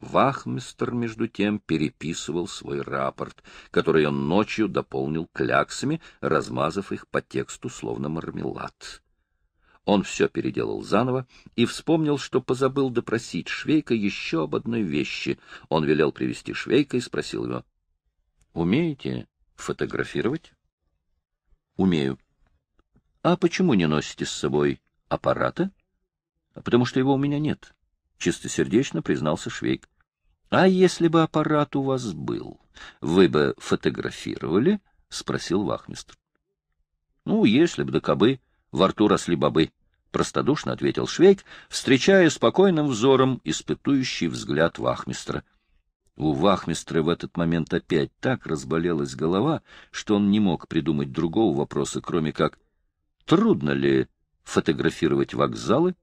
Вахмистер, между тем, переписывал свой рапорт, который он ночью дополнил кляксами, размазав их по тексту словно мармелад. Он все переделал заново и вспомнил, что позабыл допросить Швейка еще об одной вещи. Он велел привести Швейка и спросил его, «Умеете фотографировать?» «Умею». «А почему не носите с собой аппарата?» «А «Потому что его у меня нет». — чистосердечно признался Швейк. — А если бы аппарат у вас был, вы бы фотографировали? — спросил вахмистр. — Ну, если бы да кобы, во рту росли бобы, — простодушно ответил Швейк, встречая спокойным взором испытующий взгляд вахмистра. У вахмистра в этот момент опять так разболелась голова, что он не мог придумать другого вопроса, кроме как «Трудно ли фотографировать вокзалы?»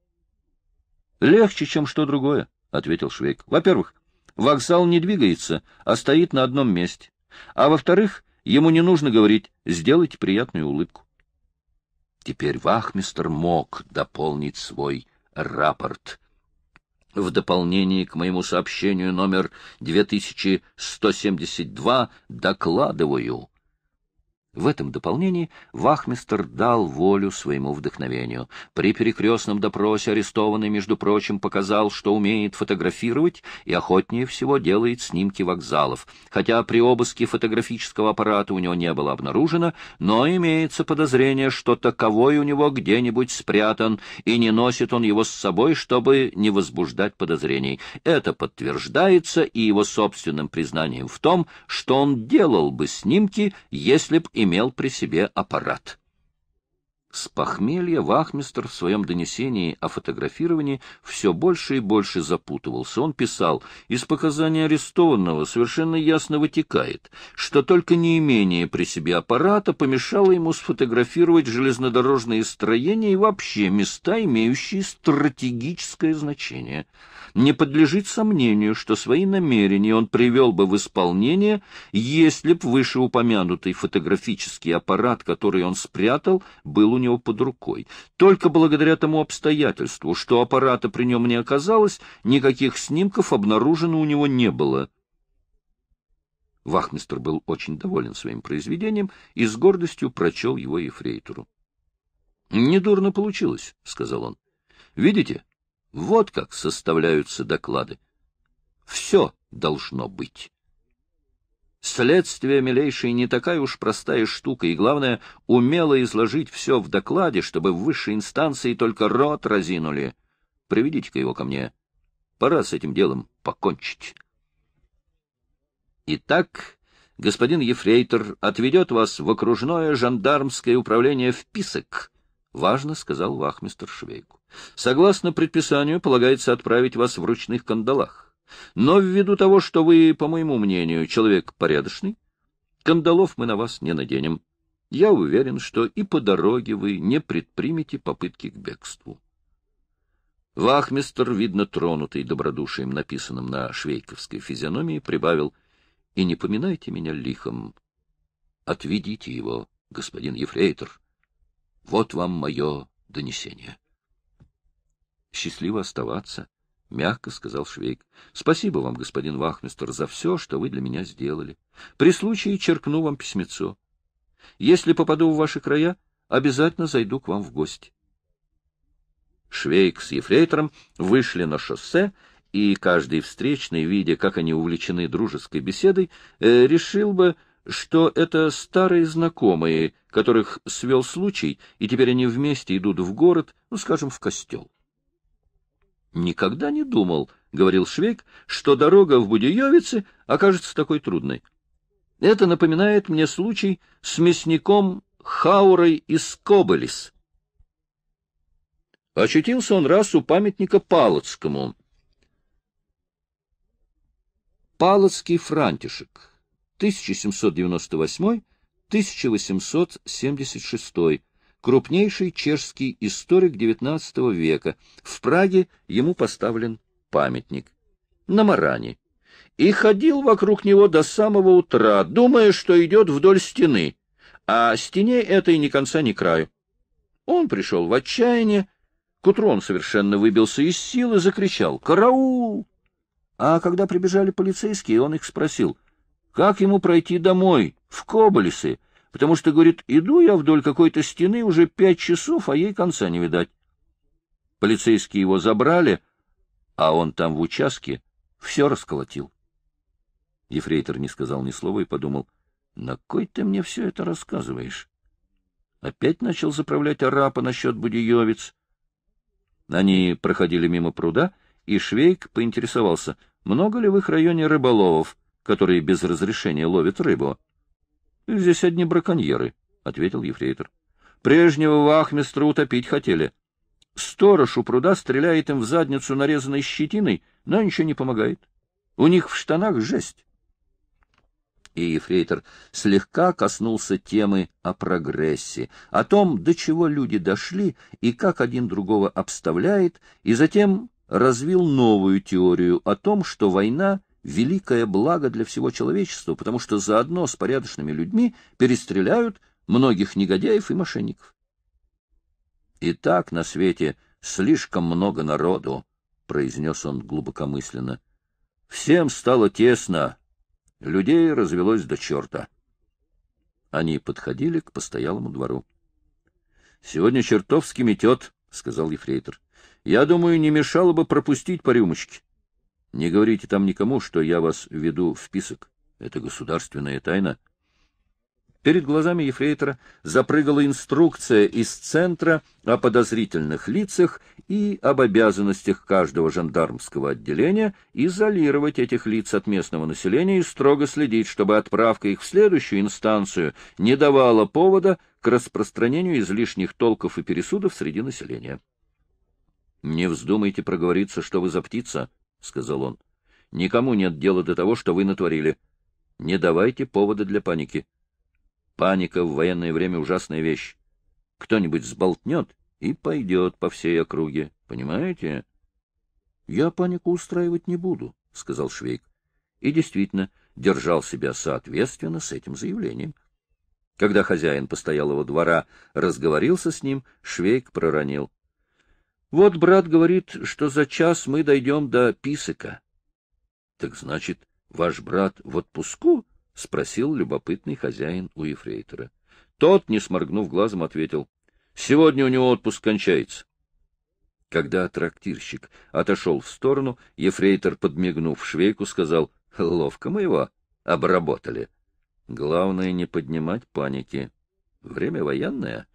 — Легче, чем что другое, — ответил Швейк. — Во-первых, вокзал не двигается, а стоит на одном месте. А во-вторых, ему не нужно говорить «сделайте приятную улыбку». Теперь вахмистр мог дополнить свой рапорт. В дополнение к моему сообщению номер 2172 докладываю — в этом дополнении Вахмистер дал волю своему вдохновению. При перекрестном допросе арестованный, между прочим, показал, что умеет фотографировать и охотнее всего делает снимки вокзалов, хотя при обыске фотографического аппарата у него не было обнаружено, но имеется подозрение, что таковой у него где-нибудь спрятан, и не носит он его с собой, чтобы не возбуждать подозрений. Это подтверждается и его собственным признанием в том, что он делал бы снимки, если б им имел при себе аппарат. С похмелья Вахмистер в своем донесении о фотографировании все больше и больше запутывался. Он писал, из показаний арестованного совершенно ясно вытекает, что только неимение при себе аппарата помешало ему сфотографировать железнодорожные строения и вообще места, имеющие стратегическое значение — не подлежит сомнению, что свои намерения он привел бы в исполнение, если б вышеупомянутый фотографический аппарат, который он спрятал, был у него под рукой. Только благодаря тому обстоятельству, что аппарата при нем не оказалось, никаких снимков обнаружено у него не было. Вахмистр был очень доволен своим произведением и с гордостью прочел его ефрейтору. — Недурно получилось, — сказал он. — Видите, вот как составляются доклады. Все должно быть. Следствие, милейший, не такая уж простая штука, и, главное, умело изложить все в докладе, чтобы в высшей инстанции только рот разинули. Приведите-ка его ко мне. Пора с этим делом покончить. Итак, господин Ефрейтор отведет вас в окружное жандармское управление в Писок, — важно сказал вахмистр Швейку. Согласно предписанию, полагается отправить вас в ручных кандалах. Но ввиду того, что вы, по моему мнению, человек порядочный, кандалов мы на вас не наденем. Я уверен, что и по дороге вы не предпримете попытки к бегству. Вахмистер, видно тронутый добродушием, написанным на швейковской физиономии, прибавил «И не поминайте меня лихом. Отведите его, господин Ефрейтор. Вот вам мое донесение» счастливо оставаться, — мягко сказал Швейк. — Спасибо вам, господин Вахмистер, за все, что вы для меня сделали. При случае черкну вам письмецо. Если попаду в ваши края, обязательно зайду к вам в гости. Швейк с ефрейтором вышли на шоссе, и каждый встречный, видя, как они увлечены дружеской беседой, э, решил бы, что это старые знакомые, которых свел случай, и теперь они вместе идут в город, ну, скажем, в костел. Никогда не думал, — говорил Швейк, — что дорога в Будеевице окажется такой трудной. Это напоминает мне случай с мясником Хаурой из Коболис. Очутился он раз у памятника Палоцкому. Палоцкий Франтишек, 1798-1876, крупнейший чешский историк XIX века. В Праге ему поставлен памятник. На Маране. И ходил вокруг него до самого утра, думая, что идет вдоль стены, а стене этой ни конца, ни краю. Он пришел в отчаяние, к утру он совершенно выбился из сил и закричал «Караул!». А когда прибежали полицейские, он их спросил, как ему пройти домой, в Коболисы, потому что, говорит, иду я вдоль какой-то стены уже пять часов, а ей конца не видать. Полицейские его забрали, а он там в участке все расколотил. Ефрейтор не сказал ни слова и подумал, на кой ты мне все это рассказываешь? Опять начал заправлять арапа насчет будиевец. Они проходили мимо пруда, и Швейк поинтересовался, много ли в их районе рыболовов, которые без разрешения ловят рыбу. — Здесь одни браконьеры, — ответил ефрейтор. — Прежнего вахмистра утопить хотели. Сторож у пруда стреляет им в задницу нарезанной щетиной, но ничего не помогает. У них в штанах жесть. И ефрейтор слегка коснулся темы о прогрессе, о том, до чего люди дошли и как один другого обставляет, и затем развил новую теорию о том, что война великое благо для всего человечества, потому что заодно с порядочными людьми перестреляют многих негодяев и мошенников. И так на свете слишком много народу, — произнес он глубокомысленно. Всем стало тесно, людей развелось до черта. Они подходили к постоялому двору. — Сегодня чертовски метет, — сказал ефрейтор. — Я думаю, не мешало бы пропустить по рюмочке. Не говорите там никому, что я вас веду в список. Это государственная тайна. Перед глазами ефрейтора запрыгала инструкция из центра о подозрительных лицах и об обязанностях каждого жандармского отделения изолировать этих лиц от местного населения и строго следить, чтобы отправка их в следующую инстанцию не давала повода к распространению излишних толков и пересудов среди населения. «Не вздумайте проговориться, что вы за птица», — сказал он. — Никому нет дела до того, что вы натворили. Не давайте повода для паники. Паника в военное время ужасная вещь. Кто-нибудь сболтнет и пойдет по всей округе. Понимаете? — Я панику устраивать не буду, — сказал Швейк. И действительно держал себя соответственно с этим заявлением. Когда хозяин постоялого двора разговорился с ним, Швейк проронил. Вот брат говорит, что за час мы дойдем до Писыка. — Так значит, ваш брат в отпуску? — спросил любопытный хозяин у ефрейтора. Тот, не сморгнув глазом, ответил. — Сегодня у него отпуск кончается. Когда трактирщик отошел в сторону, ефрейтор, подмигнув швейку, сказал, — Ловко мы его обработали. Главное — не поднимать паники. Время военное —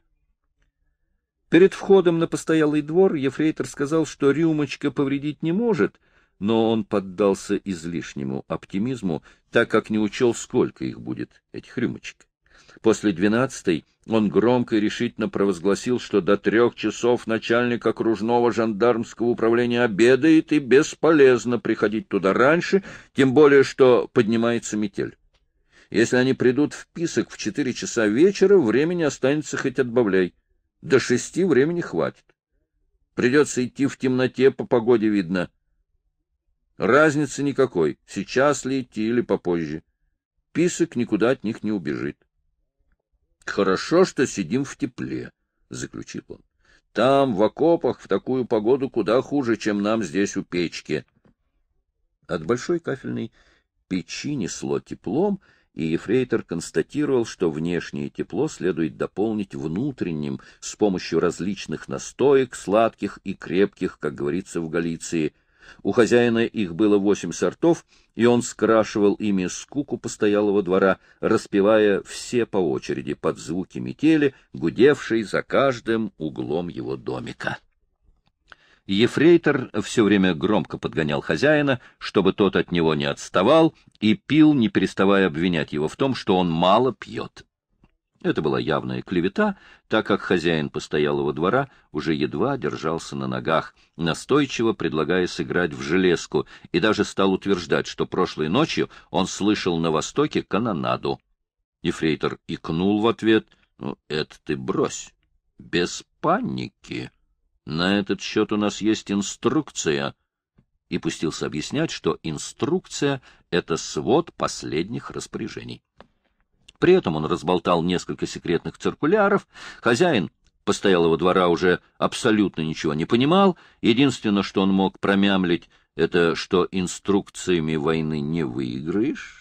Перед входом на постоялый двор ефрейтор сказал, что рюмочка повредить не может, но он поддался излишнему оптимизму, так как не учел, сколько их будет, этих рюмочек. После двенадцатой он громко и решительно провозгласил, что до трех часов начальник окружного жандармского управления обедает и бесполезно приходить туда раньше, тем более что поднимается метель. Если они придут в писок в четыре часа вечера, времени останется хоть отбавляй. До шести времени хватит. Придется идти в темноте, по погоде видно. Разницы никакой, сейчас ли идти или попозже. Писок никуда от них не убежит. Хорошо, что сидим в тепле, — заключил он. Там, в окопах, в такую погоду куда хуже, чем нам здесь у печки. От большой кафельной печи несло теплом, — и Ефрейтор констатировал, что внешнее тепло следует дополнить внутренним с помощью различных настоек, сладких и крепких, как говорится в Галиции. У хозяина их было восемь сортов, и он скрашивал ими скуку постоялого двора, распевая все по очереди под звуки метели, гудевшей за каждым углом его домика. Ефрейтор все время громко подгонял хозяина, чтобы тот от него не отставал, и пил, не переставая обвинять его в том, что он мало пьет. Это была явная клевета, так как хозяин постоялого двора уже едва держался на ногах, настойчиво предлагая сыграть в железку, и даже стал утверждать, что прошлой ночью он слышал на востоке канонаду. Ефрейтор икнул в ответ, «Ну, это ты брось, без паники». На этот счет у нас есть инструкция. И пустился объяснять, что инструкция — это свод последних распоряжений. При этом он разболтал несколько секретных циркуляров. Хозяин постоялого двора уже абсолютно ничего не понимал. Единственное, что он мог промямлить, это что инструкциями войны не выиграешь.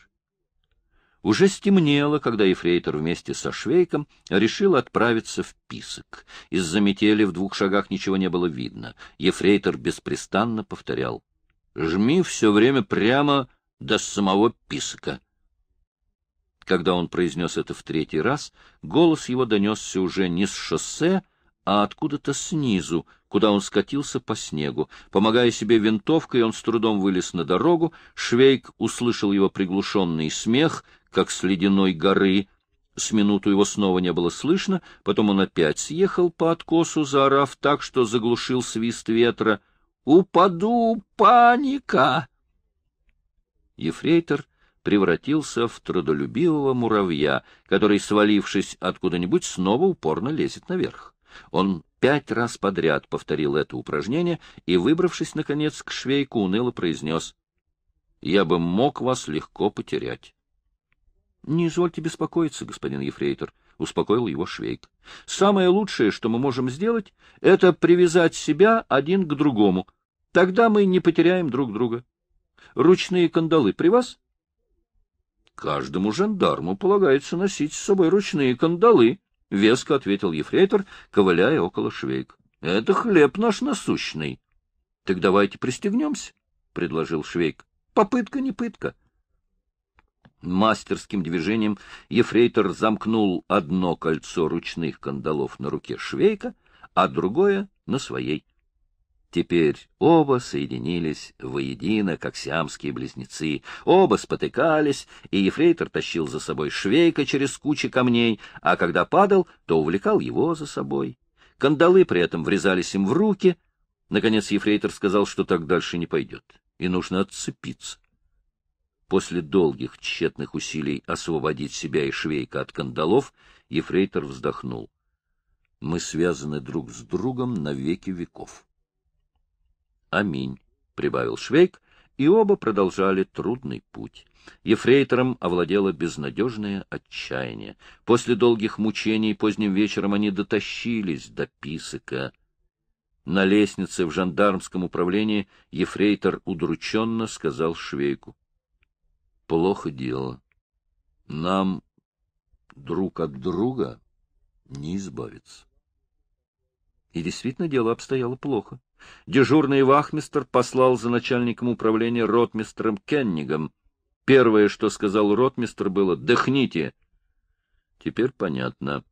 Уже стемнело, когда Ефрейтор вместе со Швейком решил отправиться в Писок. Из-за метели в двух шагах ничего не было видно. Ефрейтор беспрестанно повторял. — Жми все время прямо до самого Писока. Когда он произнес это в третий раз, голос его донесся уже не с шоссе, а откуда-то снизу, куда он скатился по снегу. Помогая себе винтовкой, он с трудом вылез на дорогу. Швейк услышал его приглушенный смех, как с ледяной горы. С минуту его снова не было слышно, потом он опять съехал по откосу, заорав так, что заглушил свист ветра. «Упаду, паника!» Ефрейтор превратился в трудолюбивого муравья, который, свалившись откуда-нибудь, снова упорно лезет наверх. Он пять раз подряд повторил это упражнение и, выбравшись, наконец, к швейку, уныло произнес — я бы мог вас легко потерять. — Не извольте беспокоиться, господин Ефрейтор, — успокоил его Швейк. — Самое лучшее, что мы можем сделать, — это привязать себя один к другому. Тогда мы не потеряем друг друга. Ручные кандалы при вас? — Каждому жандарму полагается носить с собой ручные кандалы, — веско ответил Ефрейтор, ковыляя около Швейк. — Это хлеб наш насущный. — Так давайте пристегнемся, — предложил Швейк. — Попытка не пытка. — Мастерским движением ефрейтор замкнул одно кольцо ручных кандалов на руке швейка, а другое — на своей. Теперь оба соединились воедино, как сиамские близнецы. Оба спотыкались, и ефрейтор тащил за собой швейка через кучи камней, а когда падал, то увлекал его за собой. Кандалы при этом врезались им в руки. Наконец ефрейтор сказал, что так дальше не пойдет, и нужно отцепиться. После долгих тщетных усилий освободить себя и швейка от кандалов, Ефрейтор вздохнул. — Мы связаны друг с другом на веки веков. — Аминь, — прибавил швейк, и оба продолжали трудный путь. Ефрейтором овладело безнадежное отчаяние. После долгих мучений поздним вечером они дотащились до писака. На лестнице в жандармском управлении Ефрейтор удрученно сказал швейку плохо дело. Нам друг от друга не избавиться. И действительно дело обстояло плохо. Дежурный вахмистр послал за начальником управления ротмистром Кеннигом. Первое, что сказал ротмистр, было «Дыхните!» Теперь понятно.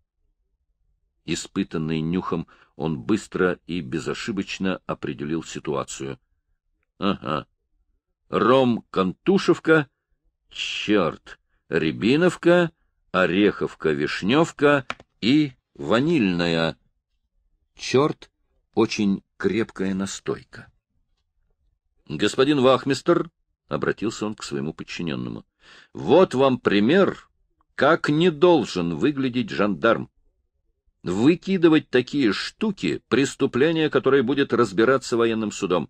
Испытанный нюхом, он быстро и безошибочно определил ситуацию. Ага. Ром-контушевка черт, рябиновка, ореховка, вишневка и ванильная. Черт — очень крепкая настойка. — Господин Вахмистер, — обратился он к своему подчиненному, — вот вам пример, как не должен выглядеть жандарм. Выкидывать такие штуки — преступление, которое будет разбираться военным судом.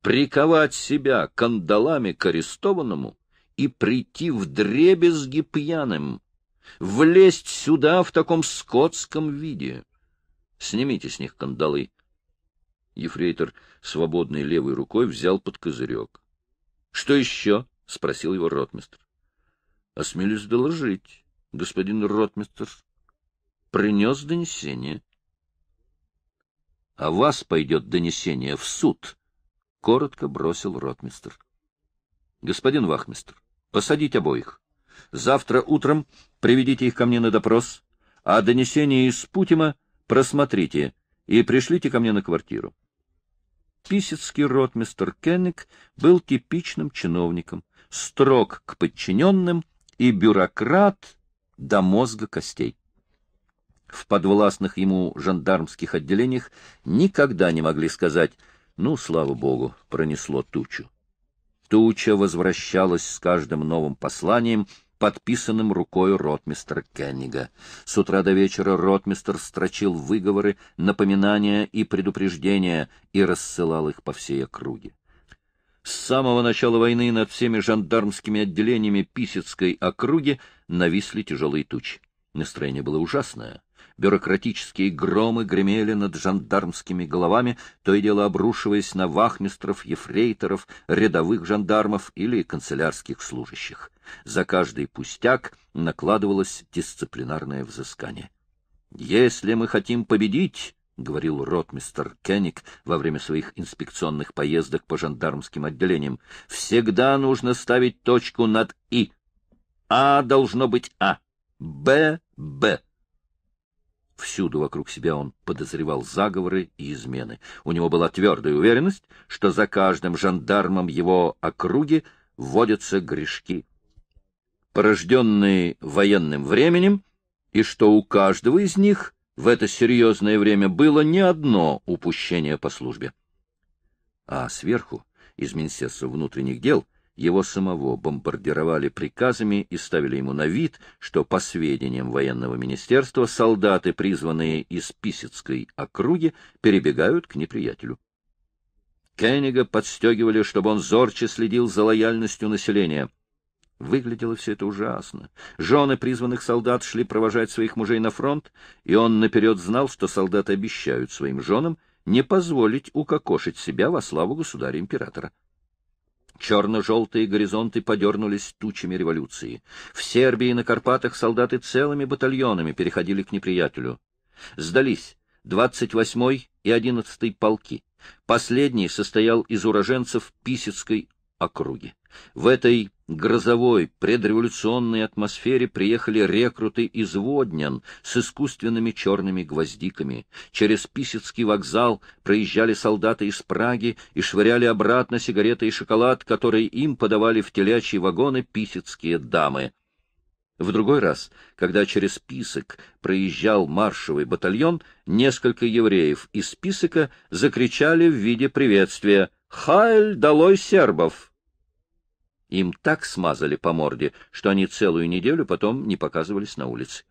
Приковать себя кандалами к арестованному и прийти в дребезги пьяным, влезть сюда в таком скотском виде. Снимите с них кандалы. Ефрейтор свободной левой рукой взял под козырек. — Что еще? — спросил его ротмистр. — Осмелюсь доложить, господин ротмистр. Принес донесение. — А вас пойдет донесение в суд, — коротко бросил ротмистр. — Господин вахмистр, Посадить обоих. Завтра утром приведите их ко мне на допрос, а донесение из Путима просмотрите и пришлите ко мне на квартиру. Писецкий мистер Кенник был типичным чиновником, строг к подчиненным и бюрократ до мозга костей. В подвластных ему жандармских отделениях никогда не могли сказать «ну, слава богу, пронесло тучу». Туча возвращалась с каждым новым посланием, подписанным рукой ротмистра Кеннига. С утра до вечера ротмистр строчил выговоры, напоминания и предупреждения и рассылал их по всей округе. С самого начала войны над всеми жандармскими отделениями Писецкой округи нависли тяжелые тучи. Настроение было ужасное бюрократические громы гремели над жандармскими головами, то и дело обрушиваясь на вахмистров, ефрейторов, рядовых жандармов или канцелярских служащих. За каждый пустяк накладывалось дисциплинарное взыскание. «Если мы хотим победить», — говорил ротмистер Кенник во время своих инспекционных поездок по жандармским отделениям, — «всегда нужно ставить точку над «и». А должно быть «а», «б» — «б», Всюду вокруг себя он подозревал заговоры и измены. У него была твердая уверенность, что за каждым жандармом его округи водятся грешки, порожденные военным временем, и что у каждого из них в это серьезное время было не одно упущение по службе. А сверху, из Министерства внутренних дел, его самого бомбардировали приказами и ставили ему на вид, что, по сведениям военного министерства, солдаты, призванные из Писецкой округи, перебегают к неприятелю. Кеннига подстегивали, чтобы он зорче следил за лояльностью населения. Выглядело все это ужасно. Жены призванных солдат шли провожать своих мужей на фронт, и он наперед знал, что солдаты обещают своим женам не позволить укокошить себя во славу государя-императора. Черно-желтые горизонты подернулись тучами революции. В Сербии и на Карпатах солдаты целыми батальонами переходили к неприятелю. Сдались 28-й и 11-й полки. Последний состоял из уроженцев Писецкой округи. В этой грозовой предреволюционной атмосфере приехали рекруты из Воднян с искусственными черными гвоздиками. Через Писецкий вокзал проезжали солдаты из Праги и швыряли обратно сигареты и шоколад, которые им подавали в телячьи вагоны писецкие дамы. В другой раз, когда через Писок проезжал маршевый батальон, несколько евреев из Писока закричали в виде приветствия «Хайль долой сербов!» Им так смазали по морде, что они целую неделю потом не показывались на улице.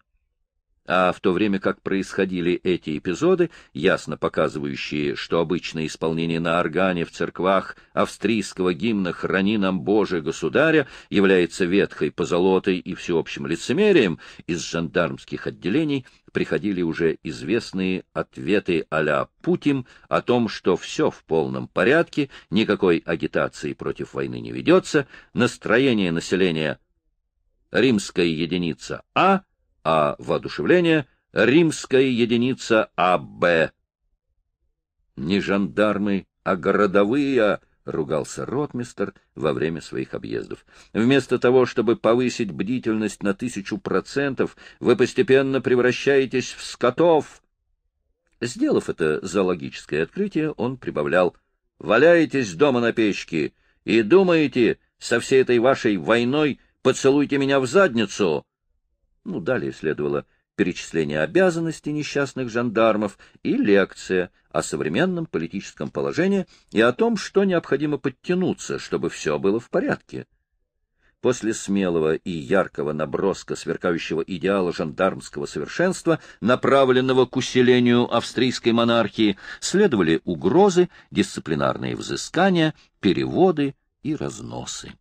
А в то время как происходили эти эпизоды, ясно показывающие, что обычное исполнение на органе в церквах австрийского гимна «Храни нам Боже, Государя» является ветхой позолотой и всеобщим лицемерием, из жандармских отделений – приходили уже известные ответы а-ля Путин о том, что все в полном порядке, никакой агитации против войны не ведется, настроение населения римская единица А, а воодушевление римская единица АБ. Не жандармы, а городовые —— ругался ротмистер во время своих объездов. «Вместо того, чтобы повысить бдительность на тысячу процентов, вы постепенно превращаетесь в скотов!» Сделав это зоологическое открытие, он прибавлял «Валяетесь дома на печке и думаете, со всей этой вашей войной поцелуйте меня в задницу!» Ну, далее следовало перечисление обязанностей несчастных жандармов и лекция о современном политическом положении и о том, что необходимо подтянуться, чтобы все было в порядке. После смелого и яркого наброска сверкающего идеала жандармского совершенства, направленного к усилению австрийской монархии, следовали угрозы, дисциплинарные взыскания, переводы и разносы.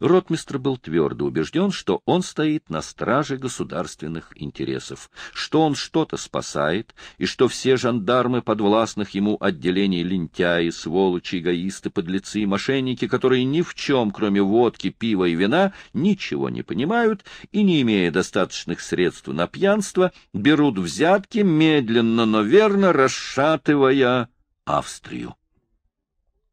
Ротмистр был твердо убежден, что он стоит на страже государственных интересов, что он что-то спасает, и что все жандармы подвластных ему отделений лентяи, сволочи, эгоисты, подлецы и мошенники, которые ни в чем, кроме водки, пива и вина, ничего не понимают и, не имея достаточных средств на пьянство, берут взятки, медленно, но верно расшатывая Австрию.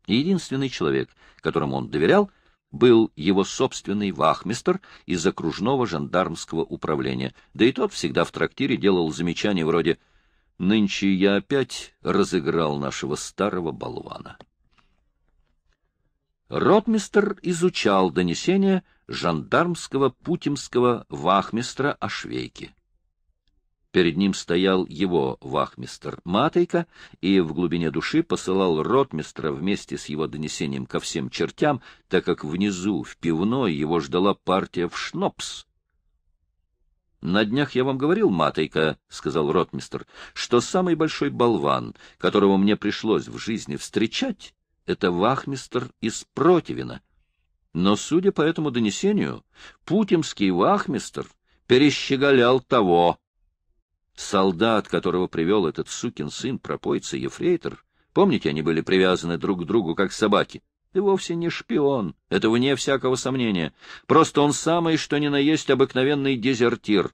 Единственный человек, которому он доверял, был его собственный вахмистр из окружного жандармского управления, да и тот всегда в трактире делал замечания вроде «Нынче я опять разыграл нашего старого болвана». Ротмистр изучал донесение жандармского путимского вахмистра о швейке. Перед ним стоял его вахмистр Матейка и в глубине души посылал ротмистра вместе с его донесением ко всем чертям, так как внизу, в пивной, его ждала партия в шнопс. — На днях я вам говорил, Матейка, — сказал ротмистр, — что самый большой болван, которого мне пришлось в жизни встречать, — это вахмистр из Противина. Но, судя по этому донесению, путинский вахмистр перещеголял того, Солдат, которого привел этот сукин сын, пропойца Ефрейтор, помните, они были привязаны друг к другу, как собаки, и вовсе не шпион, это вне всякого сомнения. Просто он самый, что ни на есть, обыкновенный дезертир.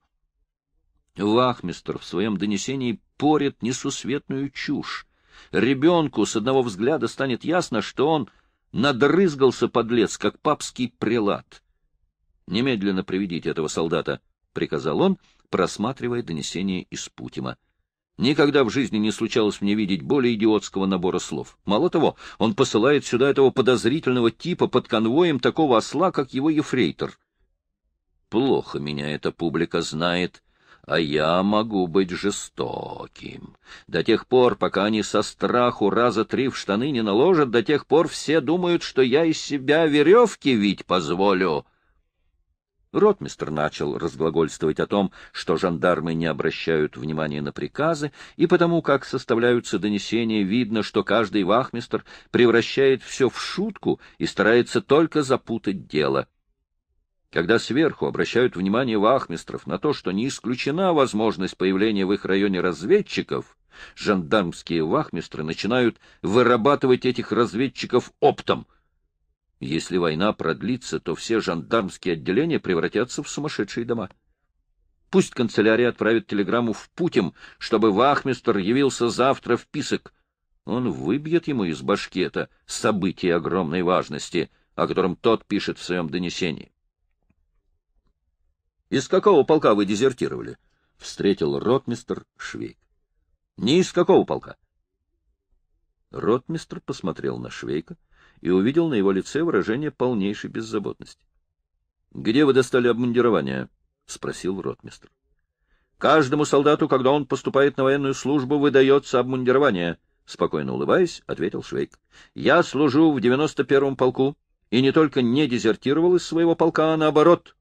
Вахмистр в своем донесении порит несусветную чушь. Ребенку с одного взгляда станет ясно, что он надрызгался подлец, как папский прелат. — Немедленно приведите этого солдата, — приказал он, просматривая донесение из Путима. Никогда в жизни не случалось мне видеть более идиотского набора слов. Мало того, он посылает сюда этого подозрительного типа под конвоем такого осла, как его ефрейтор. Плохо меня эта публика знает, а я могу быть жестоким. До тех пор, пока они со страху раза три в штаны не наложат, до тех пор все думают, что я из себя веревки ведь позволю. Ротмистр начал разглагольствовать о том, что жандармы не обращают внимания на приказы, и потому, как составляются донесения, видно, что каждый вахмистр превращает все в шутку и старается только запутать дело. Когда сверху обращают внимание вахмистров на то, что не исключена возможность появления в их районе разведчиков, жандармские вахмистры начинают вырабатывать этих разведчиков оптом — если война продлится, то все жандармские отделения превратятся в сумасшедшие дома. Пусть канцелярия отправит телеграмму в Путин, чтобы вахмистр явился завтра в Писок. Он выбьет ему из башки это событие огромной важности, о котором тот пишет в своем донесении. — Из какого полка вы дезертировали? — встретил ротмистр Швейк. — Не из какого полка? Ротмистр посмотрел на Швейка, — и увидел на его лице выражение полнейшей беззаботности. — Где вы достали обмундирование? — спросил ротмистр. — Каждому солдату, когда он поступает на военную службу, выдается обмундирование, — спокойно улыбаясь, ответил Швейк. — Я служу в девяносто первом полку и не только не дезертировал из своего полка, а наоборот.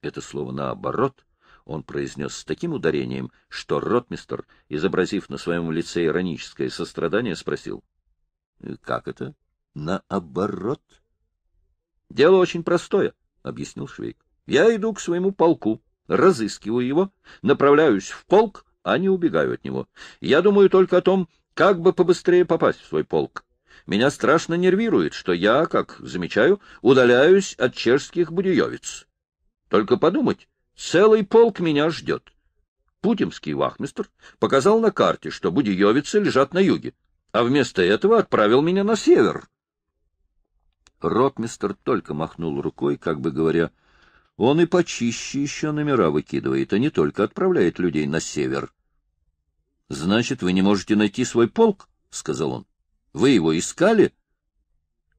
Это слово «наоборот» он произнес с таким ударением, что ротмистр, изобразив на своем лице ироническое сострадание, спросил. — Как это? наоборот. — Дело очень простое, — объяснил Швейк. — Я иду к своему полку, разыскиваю его, направляюсь в полк, а не убегаю от него. Я думаю только о том, как бы побыстрее попасть в свой полк. Меня страшно нервирует, что я, как замечаю, удаляюсь от чешских будеевец. Только подумать, целый полк меня ждет. Путимский вахмистр показал на карте, что будеевицы лежат на юге, а вместо этого отправил меня на север, Ротмистер только махнул рукой, как бы говоря, он и почище еще номера выкидывает, а не только отправляет людей на север. — Значит, вы не можете найти свой полк? — сказал он. — Вы его искали?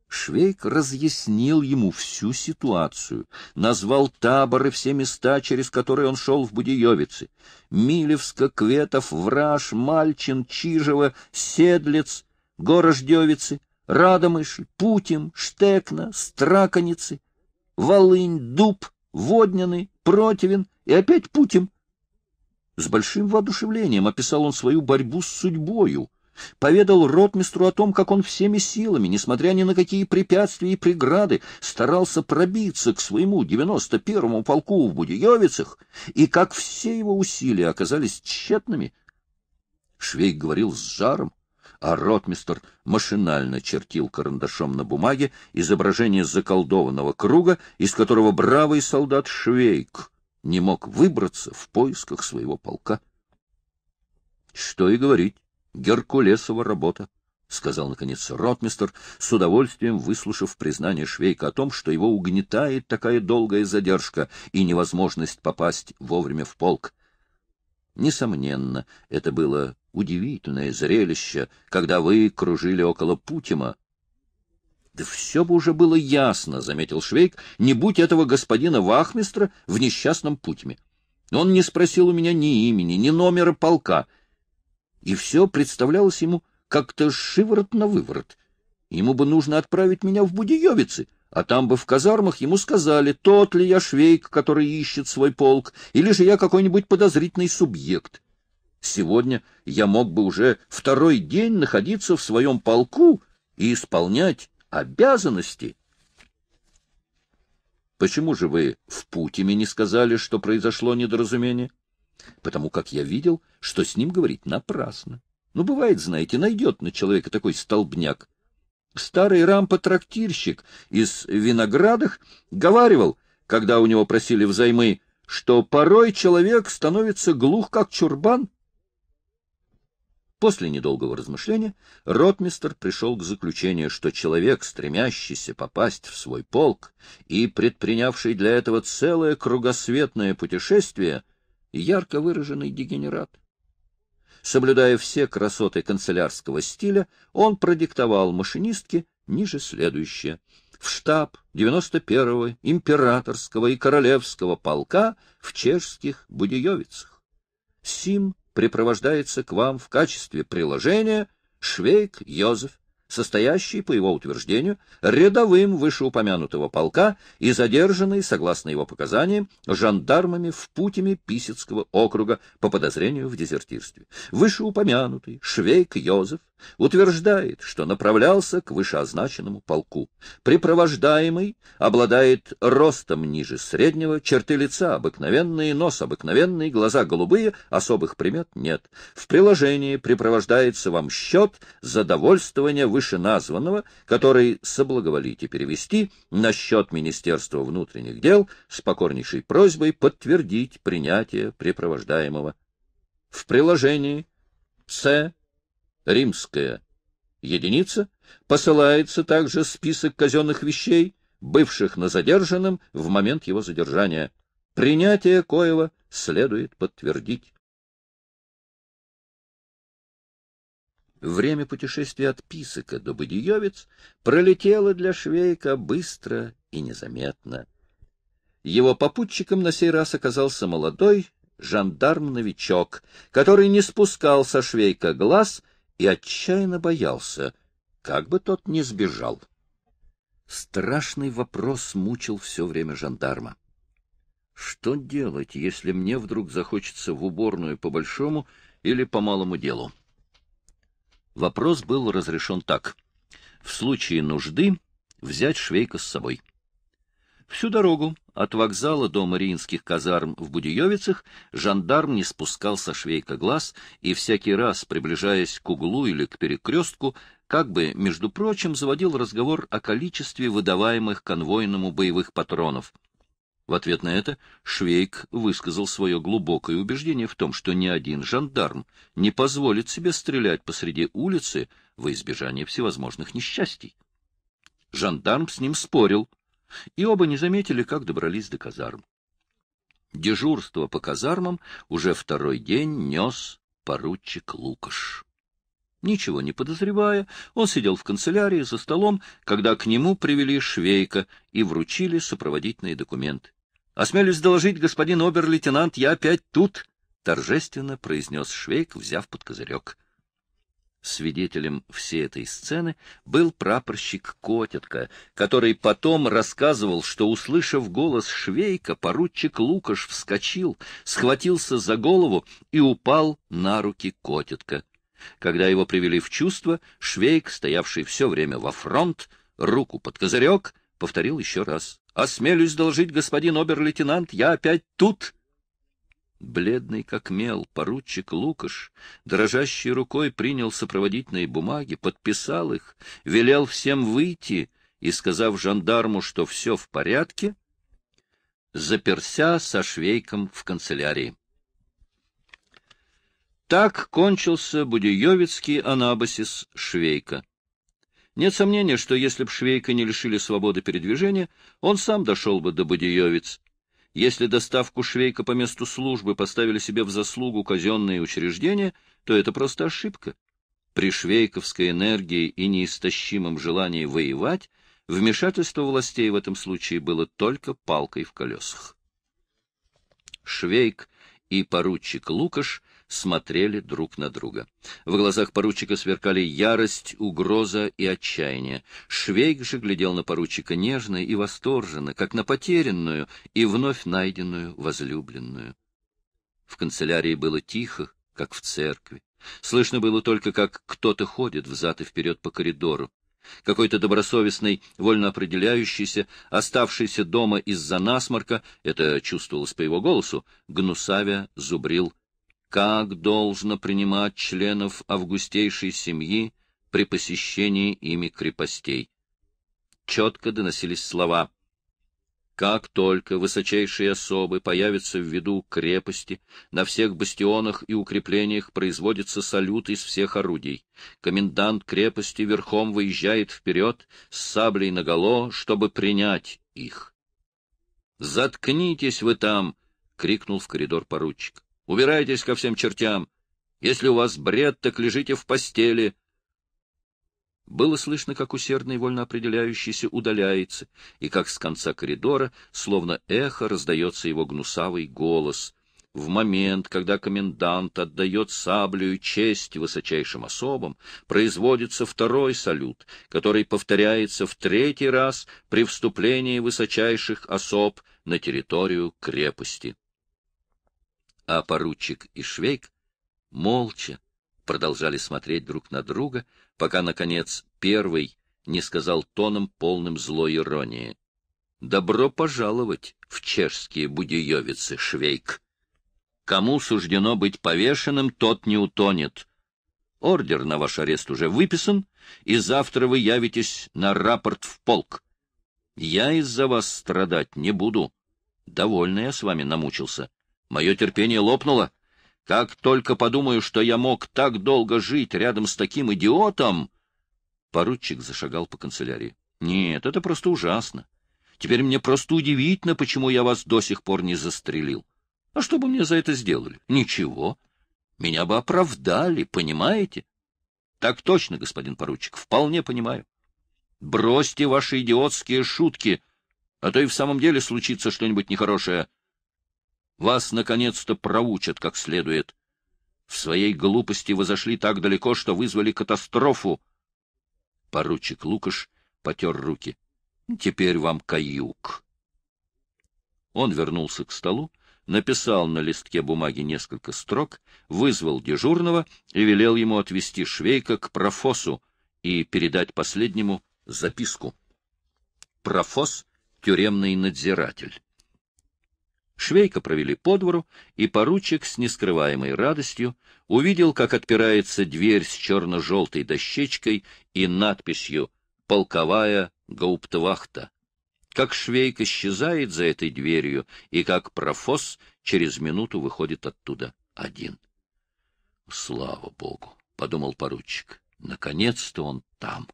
Швейк разъяснил ему всю ситуацию, назвал таборы все места, через которые он шел в Будиевице. Милевска, Кветов, Враж, Мальчин, Чижево, Седлец, Горождевицы — Радомышль, Путим, Штекна, Страконицы, Волынь, Дуб, Водняны, Противен и опять Путим. С большим воодушевлением описал он свою борьбу с судьбою, поведал ротмистру о том, как он всеми силами, несмотря ни на какие препятствия и преграды, старался пробиться к своему 91-му полку в Будиевицах, и как все его усилия оказались тщетными. Швейк говорил с жаром, а ротмистр машинально чертил карандашом на бумаге изображение заколдованного круга, из которого бравый солдат Швейк не мог выбраться в поисках своего полка. — Что и говорить, Геркулесова работа, — сказал, наконец, ротмистр с удовольствием выслушав признание Швейка о том, что его угнетает такая долгая задержка и невозможность попасть вовремя в полк. Несомненно, это было удивительное зрелище, когда вы кружили около Путима. — Да все бы уже было ясно, — заметил Швейк, — не будь этого господина Вахмистра в несчастном Путиме. Он не спросил у меня ни имени, ни номера полка. И все представлялось ему как-то шиворот на выворот. Ему бы нужно отправить меня в Будиевицы, а там бы в казармах ему сказали, тот ли я швейк, который ищет свой полк, или же я какой-нибудь подозрительный субъект. Сегодня я мог бы уже второй день находиться в своем полку и исполнять обязанности. Почему же вы в Путиме не сказали, что произошло недоразумение? Потому как я видел, что с ним говорить напрасно. Ну, бывает, знаете, найдет на человека такой столбняк. Старый рампа-трактирщик из виноградах говаривал, когда у него просили взаймы, что порой человек становится глух, как чурбан. После недолгого размышления ротмистер пришел к заключению, что человек, стремящийся попасть в свой полк и предпринявший для этого целое кругосветное путешествие, ярко выраженный дегенерат. Соблюдая все красоты канцелярского стиля, он продиктовал машинистке ниже следующее. В штаб 91-го императорского и королевского полка в чешских Будиевицах. Сим препровождается к вам в качестве приложения Швейк Йозеф состоящий, по его утверждению, рядовым вышеупомянутого полка и задержанный, согласно его показаниям, жандармами в Путиме Писецкого округа по подозрению в дезертирстве. Вышеупомянутый Швейк Йозеф утверждает, что направлялся к вышеозначенному полку. Припровождаемый обладает ростом ниже среднего, черты лица обыкновенные, нос обыкновенный, глаза голубые, особых примет нет. В приложении припровождается вам счет за довольствование вышеназванного, который соблаговолите перевести на счет Министерства внутренних дел с покорнейшей просьбой подтвердить принятие припровождаемого. В приложении С римская единица, посылается также список казенных вещей, бывших на задержанном в момент его задержания. Принятие коего следует подтвердить. Время путешествия от Писака до Бодиевец пролетело для Швейка быстро и незаметно. Его попутчиком на сей раз оказался молодой жандарм-новичок, который не спускал со Швейка глаз — и отчаянно боялся, как бы тот не сбежал. Страшный вопрос мучил все время жандарма. Что делать, если мне вдруг захочется в уборную по большому или по малому делу? Вопрос был разрешен так. В случае нужды взять швейка с собой. Всю дорогу от вокзала до Мариинских казарм в Будиевицах жандарм не спускал со швейка глаз и всякий раз, приближаясь к углу или к перекрестку, как бы, между прочим, заводил разговор о количестве выдаваемых конвойному боевых патронов. В ответ на это Швейк высказал свое глубокое убеждение в том, что ни один жандарм не позволит себе стрелять посреди улицы во избежание всевозможных несчастий. Жандарм с ним спорил — и оба не заметили, как добрались до казарм. Дежурство по казармам уже второй день нес поручик Лукаш. Ничего не подозревая, он сидел в канцелярии за столом, когда к нему привели швейка и вручили сопроводительные документы. — Осмелюсь доложить, господин обер-лейтенант, я опять тут! — торжественно произнес швейк, взяв под козырек. Свидетелем всей этой сцены был прапорщик Котятка, который потом рассказывал, что, услышав голос Швейка, поручик Лукаш вскочил, схватился за голову и упал на руки Котятка. Когда его привели в чувство, Швейк, стоявший все время во фронт, руку под козырек, повторил еще раз. «Осмелюсь доложить, господин обер-лейтенант, я опять тут!» Бледный как мел, поручик Лукаш дрожащей рукой принял сопроводительные бумаги, подписал их, велел всем выйти и, сказав жандарму, что все в порядке, заперся со швейком в канцелярии. Так кончился Будиевицкий анабасис Швейка. Нет сомнения, что если б Швейка не лишили свободы передвижения, он сам дошел бы до Будеевиц, если доставку швейка по месту службы поставили себе в заслугу казенные учреждения, то это просто ошибка. При швейковской энергии и неистощимом желании воевать вмешательство властей в этом случае было только палкой в колесах. Швейк и поручик Лукаш смотрели друг на друга. В глазах поручика сверкали ярость, угроза и отчаяние. Швейк же глядел на поручика нежно и восторженно, как на потерянную и вновь найденную возлюбленную. В канцелярии было тихо, как в церкви. Слышно было только, как кто-то ходит взад и вперед по коридору. Какой-то добросовестный, вольно определяющийся, оставшийся дома из-за насморка, это чувствовалось по его голосу, гнусавя зубрил как должно принимать членов августейшей семьи при посещении ими крепостей. Четко доносились слова «Как только высочайшие особы появятся в виду крепости, на всех бастионах и укреплениях производится салют из всех орудий. Комендант крепости верхом выезжает вперед с саблей наголо, чтобы принять их». «Заткнитесь вы там!» — крикнул в коридор поручик. Убирайтесь ко всем чертям. Если у вас бред, так лежите в постели. Было слышно, как усердный вольно определяющийся удаляется, и как с конца коридора, словно эхо, раздается его гнусавый голос. В момент, когда комендант отдает саблю честь высочайшим особам, производится второй салют, который повторяется в третий раз при вступлении высочайших особ на территорию крепости а поручик и Швейк молча продолжали смотреть друг на друга, пока, наконец, первый не сказал тоном, полным злой иронии. «Добро пожаловать в чешские будиевицы, Швейк! Кому суждено быть повешенным, тот не утонет. Ордер на ваш арест уже выписан, и завтра вы явитесь на рапорт в полк. Я из-за вас страдать не буду. Довольно я с вами намучился. Мое терпение лопнуло. Как только подумаю, что я мог так долго жить рядом с таким идиотом... Поручик зашагал по канцелярии. Нет, это просто ужасно. Теперь мне просто удивительно, почему я вас до сих пор не застрелил. А что бы мне за это сделали? Ничего. Меня бы оправдали, понимаете? Так точно, господин поручик, вполне понимаю. Бросьте ваши идиотские шутки, а то и в самом деле случится что-нибудь нехорошее. Вас, наконец-то, проучат как следует. В своей глупости вы зашли так далеко, что вызвали катастрофу. Поручик Лукаш потер руки. — Теперь вам каюк. Он вернулся к столу, написал на листке бумаги несколько строк, вызвал дежурного и велел ему отвезти Швейка к профосу и передать последнему записку. Профос — тюремный надзиратель. Швейка провели по двору, и поручик с нескрываемой радостью увидел, как отпирается дверь с черно-желтой дощечкой и надписью «Полковая гауптвахта», как швейк исчезает за этой дверью и как профос через минуту выходит оттуда один. «Слава Богу!» — подумал поручик. «Наконец-то он там!»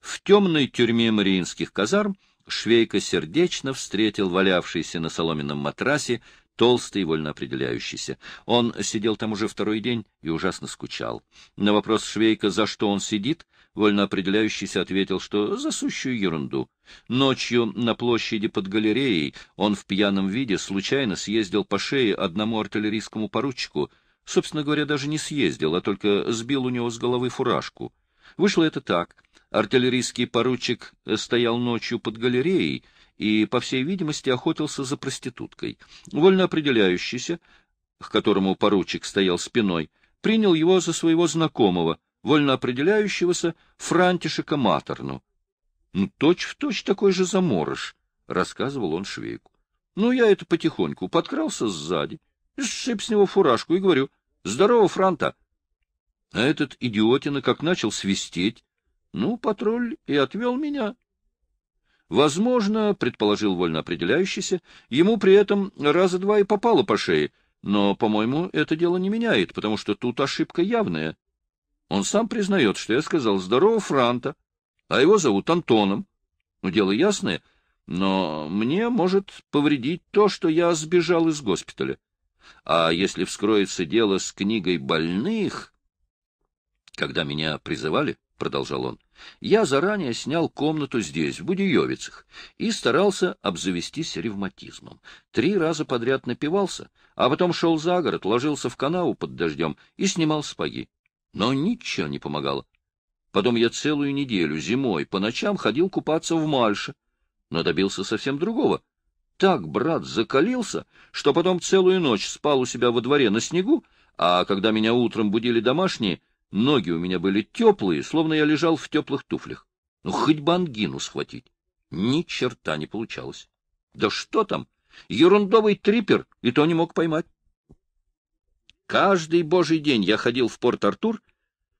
В темной тюрьме мариинских казарм Швейка сердечно встретил валявшийся на соломенном матрасе толстый, вольноопределяющийся. Он сидел там уже второй день и ужасно скучал. На вопрос Швейка, за что он сидит, вольноопределяющийся ответил, что за сущую ерунду. Ночью на площади под галереей он в пьяном виде случайно съездил по шее одному артиллерийскому поручику. Собственно говоря, даже не съездил, а только сбил у него с головы фуражку. Вышло это так — Артиллерийский поручик стоял ночью под галереей и, по всей видимости, охотился за проституткой. Вольно определяющийся, к которому поручик стоял спиной, принял его за своего знакомого, вольно определяющегося Франтишека Матерну. «Ну, точь-в-точь такой же заморыш, рассказывал он швейку. «Ну, я это потихоньку подкрался сзади, сшиб с него фуражку и говорю, «Здорово, Франта!» А этот идиотина как начал свистеть, ну, патруль и отвел меня. Возможно, предположил вольно определяющийся, ему при этом раза два и попало по шее, но, по-моему, это дело не меняет, потому что тут ошибка явная. Он сам признает, что я сказал «здорово, Франта», а его зовут Антоном. Ну, дело ясное, но мне может повредить то, что я сбежал из госпиталя. А если вскроется дело с книгой больных... Когда меня призывали, продолжал он, — я заранее снял комнату здесь, в Будиевицах, и старался обзавестись ревматизмом. Три раза подряд напивался, а потом шел за город, ложился в канаву под дождем и снимал спаги. Но ничего не помогало. Потом я целую неделю зимой по ночам ходил купаться в Мальше, но добился совсем другого. Так брат закалился, что потом целую ночь спал у себя во дворе на снегу, а когда меня утром будили домашние — Ноги у меня были теплые, словно я лежал в теплых туфлях. Ну, хоть бы ангину схватить. Ни черта не получалось. Да что там? Ерундовый трипер и то не мог поймать. Каждый божий день я ходил в Порт-Артур.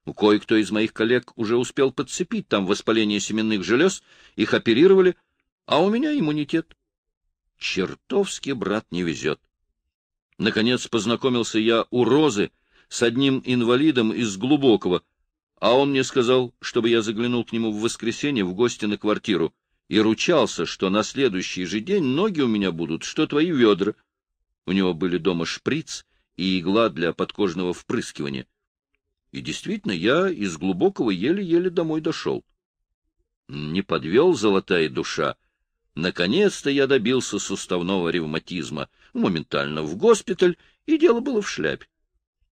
Ну, кое-кто из моих коллег уже успел подцепить там воспаление семенных желез, их оперировали, а у меня иммунитет. Чертовски, брат, не везет. Наконец познакомился я у Розы, с одним инвалидом из глубокого, а он мне сказал, чтобы я заглянул к нему в воскресенье в гости на квартиру, и ручался, что на следующий же день ноги у меня будут, что твои ведра. У него были дома шприц и игла для подкожного впрыскивания. И действительно, я из глубокого еле-еле домой дошел. Не подвел золотая душа. Наконец-то я добился суставного ревматизма. Моментально в госпиталь, и дело было в шляпе.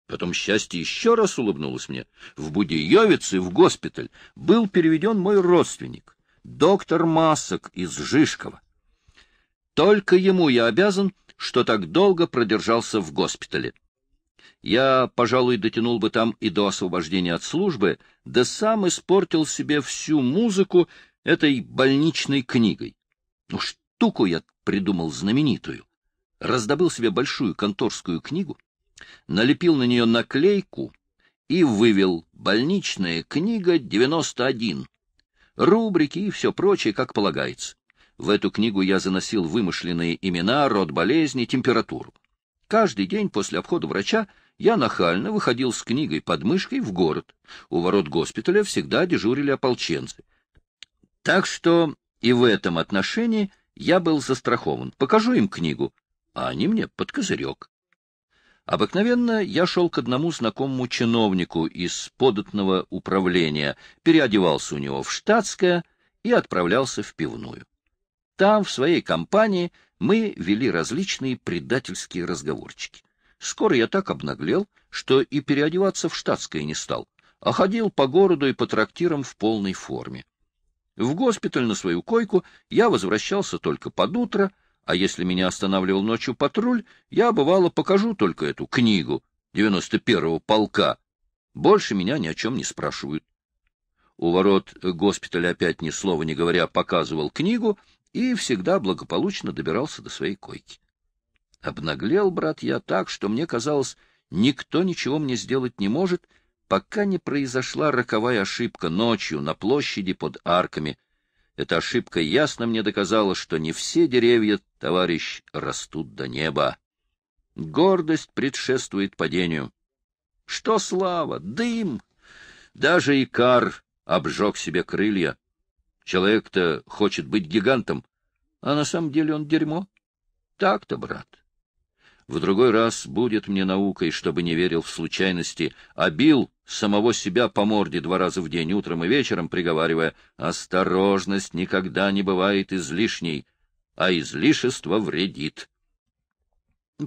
Потом счастье еще раз улыбнулось мне. В Будеевице, в госпиталь, был переведен мой родственник, доктор Масок из Жишкова. Только ему я обязан, что так долго продержался в госпитале. Я, пожалуй, дотянул бы там и до освобождения от службы, да сам испортил себе всю музыку этой больничной книгой. Ну, штуку я придумал знаменитую. Раздобыл себе большую конторскую книгу, налепил на нее наклейку и вывел «Больничная книга 91», рубрики и все прочее, как полагается. В эту книгу я заносил вымышленные имена, род болезни, температуру. Каждый день после обхода врача я нахально выходил с книгой под мышкой в город. У ворот госпиталя всегда дежурили ополченцы. Так что и в этом отношении я был застрахован. Покажу им книгу, а они мне под козырек. Обыкновенно я шел к одному знакомому чиновнику из податного управления, переодевался у него в штатское и отправлялся в пивную. Там, в своей компании, мы вели различные предательские разговорчики. Скоро я так обнаглел, что и переодеваться в штатское не стал, а ходил по городу и по трактирам в полной форме. В госпиталь на свою койку я возвращался только под утро — а если меня останавливал ночью патруль, я, бывало, покажу только эту книгу 91-го полка. Больше меня ни о чем не спрашивают. У ворот госпиталя опять ни слова не говоря показывал книгу и всегда благополучно добирался до своей койки. Обнаглел, брат, я так, что мне казалось, никто ничего мне сделать не может, пока не произошла роковая ошибка ночью на площади под арками. Эта ошибка ясно мне доказала, что не все деревья товарищ, растут до неба. Гордость предшествует падению. Что слава, дым! Даже Икар обжег себе крылья. Человек-то хочет быть гигантом, а на самом деле он дерьмо. Так-то, брат. В другой раз будет мне наукой, чтобы не верил в случайности, а бил самого себя по морде два раза в день, утром и вечером, приговаривая, «Осторожность никогда не бывает излишней а излишество вредит.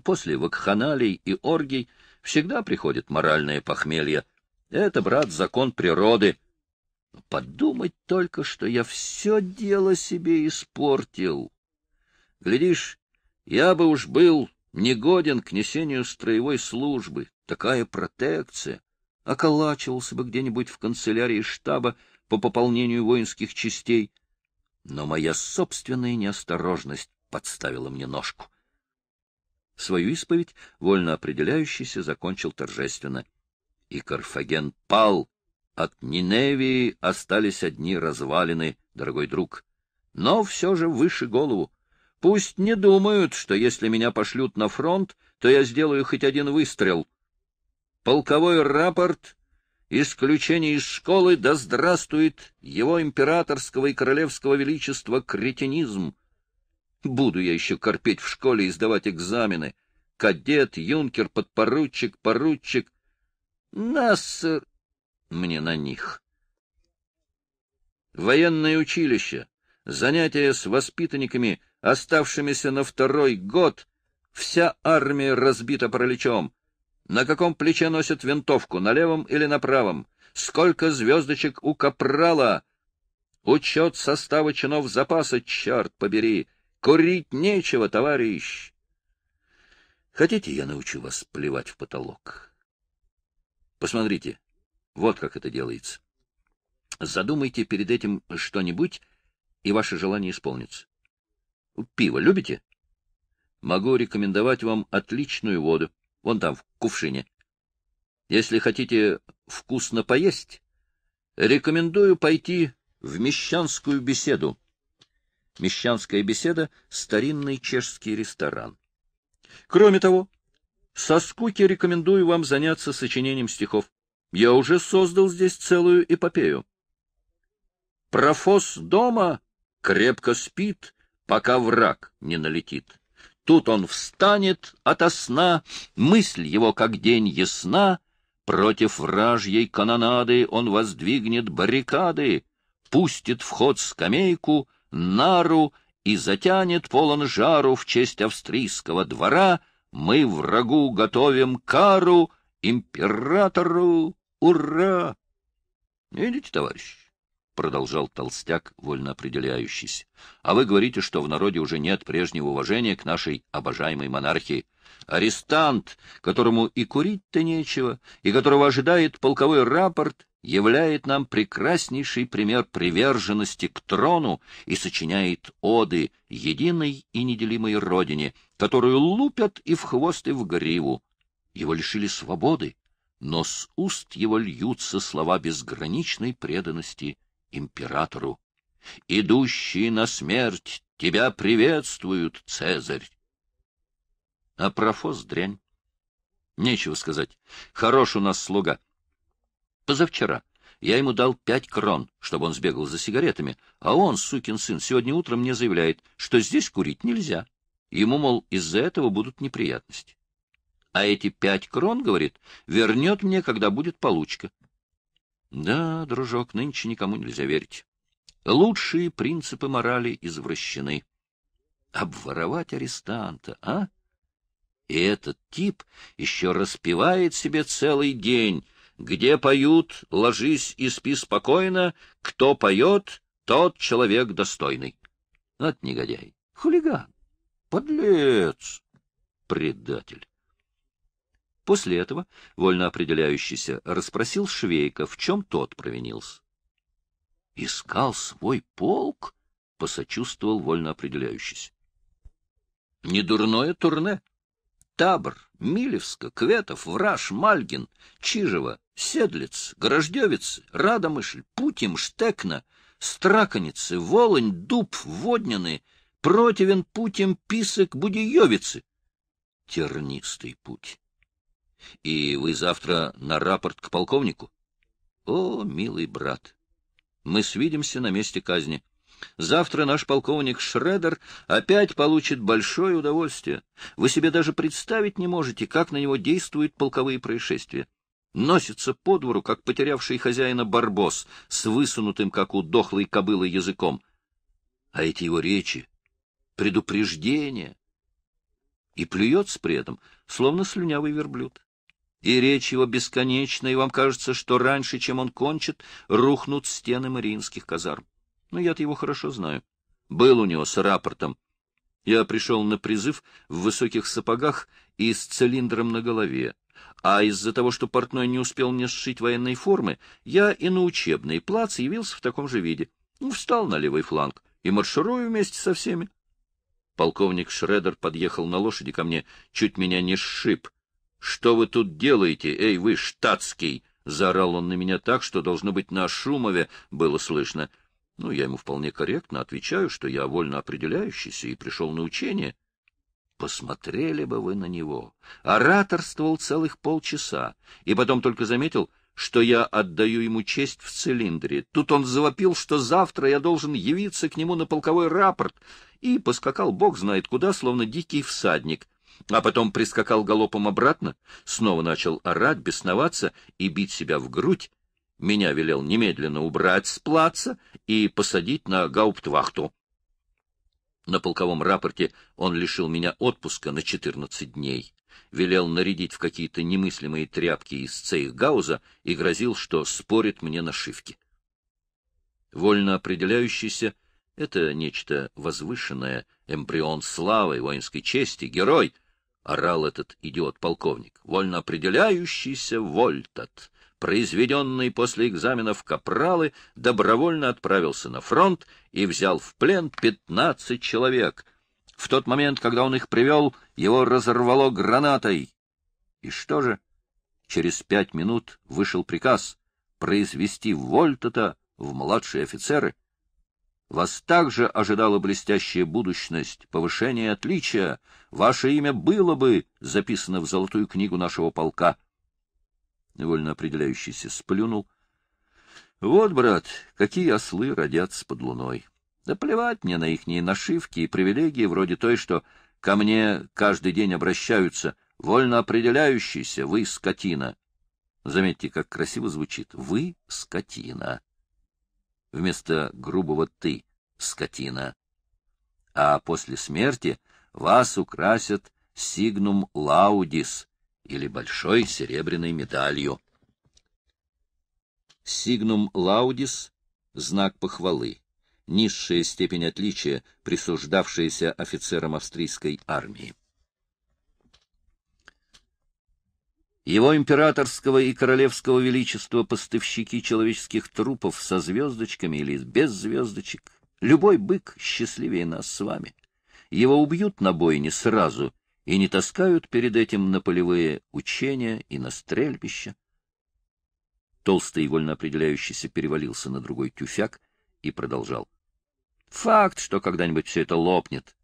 После вакханалий и оргий всегда приходит моральное похмелье. Это, брат, закон природы. Подумать только, что я все дело себе испортил. Глядишь, я бы уж был негоден к несению строевой службы, такая протекция. Околачивался бы где-нибудь в канцелярии штаба по пополнению воинских частей — но моя собственная неосторожность подставила мне ножку. Свою исповедь, вольно определяющийся, закончил торжественно. И Карфаген пал. От Ниневии остались одни развалины, дорогой друг. Но все же выше голову. Пусть не думают, что если меня пошлют на фронт, то я сделаю хоть один выстрел. Полковой рапорт исключение из школы, да здравствует его императорского и королевского величества кретинизм. Буду я еще корпеть в школе и сдавать экзамены. Кадет, юнкер, подпоручик, поручик. Нас... Э, мне на них. Военное училище, занятия с воспитанниками, оставшимися на второй год, вся армия разбита параличом — на каком плече носят винтовку, на левом или на правом, сколько звездочек у капрала, учет состава чинов запаса, черт побери, курить нечего, товарищ. Хотите, я научу вас плевать в потолок? Посмотрите, вот как это делается. Задумайте перед этим что-нибудь, и ваше желание исполнится. Пиво любите? Могу рекомендовать вам отличную воду. Вон там, в кувшине. Если хотите вкусно поесть, рекомендую пойти в мещанскую беседу. Мещанская беседа — старинный чешский ресторан. Кроме того, со скуки рекомендую вам заняться сочинением стихов. Я уже создал здесь целую эпопею. Профос дома крепко спит, пока враг не налетит. Тут он встанет ото сна, мысль его, как день, ясна. Против вражьей канонады он воздвигнет баррикады, пустит в ход скамейку, нару и затянет полон жару в честь австрийского двора. Мы врагу готовим кару, императору ура! Видите, товарищи? продолжал толстяк, вольно определяющийся. «А вы говорите, что в народе уже нет прежнего уважения к нашей обожаемой монархии. Арестант, которому и курить-то нечего, и которого ожидает полковой рапорт, являет нам прекраснейший пример приверженности к трону и сочиняет оды единой и неделимой родине, которую лупят и в хвост, и в гриву. Его лишили свободы, но с уст его льются слова безграничной преданности императору. «Идущие на смерть тебя приветствуют, Цезарь!» А профос дрянь. Нечего сказать. Хорош у нас слуга. Позавчера я ему дал пять крон, чтобы он сбегал за сигаретами, а он, сукин сын, сегодня утром мне заявляет, что здесь курить нельзя. Ему, мол, из-за этого будут неприятности. А эти пять крон, говорит, вернет мне, когда будет получка. Да, дружок, нынче никому нельзя верить. Лучшие принципы морали извращены. Обворовать арестанта, а? И этот тип еще распевает себе целый день. Где поют, ложись и спи спокойно. Кто поет, тот человек достойный. От негодяй, хулиган, подлец, предатель. После этого вольно определяющийся расспросил Швейка, в чем тот провинился. — Искал свой полк? — посочувствовал вольно определяющийся. — Недурное турне. Табор, Милевска, Кветов, Враж, Мальгин, Чижева, Седлец, Горождевицы, Радомышль, Путим, Штекна, Страконицы, Волонь, Дуб, Водняны, Противен, Путим, Писок, Будиевицы. Тернистый путь. И вы завтра на рапорт к полковнику? О, милый брат, мы свидимся на месте казни. Завтра наш полковник Шредер опять получит большое удовольствие. Вы себе даже представить не можете, как на него действуют полковые происшествия. Носится по двору, как потерявший хозяина барбос, с высунутым, как у дохлой кобылы, языком. А эти его речи, предупреждения, и плюется при этом, словно слюнявый верблюд и речь его бесконечна, и вам кажется, что раньше, чем он кончит, рухнут стены мариинских казарм. Но ну, я-то его хорошо знаю. Был у него с рапортом. Я пришел на призыв в высоких сапогах и с цилиндром на голове. А из-за того, что портной не успел мне сшить военной формы, я и на учебный плац явился в таком же виде. Ну, встал на левый фланг и марширую вместе со всеми. Полковник Шредер подъехал на лошади ко мне, чуть меня не сшиб — «Что вы тут делаете, эй вы, штатский?» Заорал он на меня так, что, должно быть, на Шумове было слышно. Ну, я ему вполне корректно отвечаю, что я вольно определяющийся и пришел на учение. Посмотрели бы вы на него. Ораторствовал целых полчаса, и потом только заметил, что я отдаю ему честь в цилиндре. Тут он завопил, что завтра я должен явиться к нему на полковой рапорт, и поскакал бог знает куда, словно дикий всадник — а потом прискакал галопом обратно, снова начал орать, бесноваться и бить себя в грудь, меня велел немедленно убрать с плаца и посадить на гауптвахту. На полковом рапорте он лишил меня отпуска на 14 дней, велел нарядить в какие-то немыслимые тряпки из цейхгауза и грозил, что спорит мне на шивке. Вольно определяющийся — это нечто возвышенное, эмбрион славы, воинской чести, герой — орал этот идиот-полковник, вольно определяющийся Вольтат, произведенный после экзаменов капралы, добровольно отправился на фронт и взял в плен пятнадцать человек. В тот момент, когда он их привел, его разорвало гранатой. И что же? Через пять минут вышел приказ произвести Вольтата в младшие офицеры — вас также ожидала блестящая будущность, повышение отличия. Ваше имя было бы записано в золотую книгу нашего полка. Невольно определяющийся сплюнул. Вот, брат, какие ослы родятся под луной. Да плевать мне на ихние нашивки и привилегии, вроде той, что ко мне каждый день обращаются. Вольно определяющийся, вы скотина. Заметьте, как красиво звучит. Вы скотина вместо грубого «ты», скотина. А после смерти вас украсят сигнум лаудис или большой серебряной медалью. Сигнум лаудис — знак похвалы, низшая степень отличия, присуждавшаяся офицерам австрийской армии. Его императорского и королевского величества поставщики человеческих трупов со звездочками или без звездочек. Любой бык счастливее нас с вами. Его убьют на бойне сразу и не таскают перед этим на полевые учения и на стрельбища. Толстый и вольно определяющийся перевалился на другой тюфяк и продолжал. Факт, что когда-нибудь все это лопнет.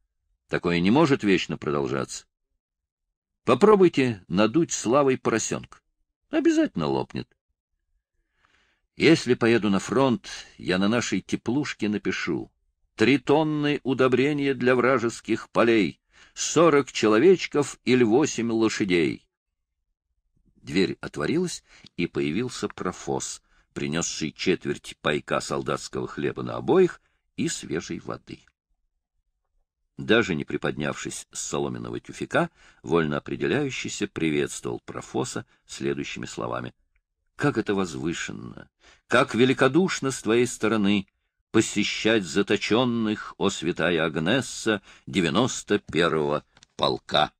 Такое не может вечно продолжаться. Попробуйте надуть славой поросенка. Обязательно лопнет. Если поеду на фронт, я на нашей теплушке напишу. Три тонны удобрения для вражеских полей, сорок человечков или восемь лошадей. Дверь отворилась, и появился профос, принесший четверть пайка солдатского хлеба на обоих и свежей воды даже не приподнявшись с соломенного тюфика, вольно определяющийся приветствовал профоса следующими словами. «Как это возвышенно! Как великодушно с твоей стороны посещать заточенных, о святая Агнесса, девяносто первого полка!»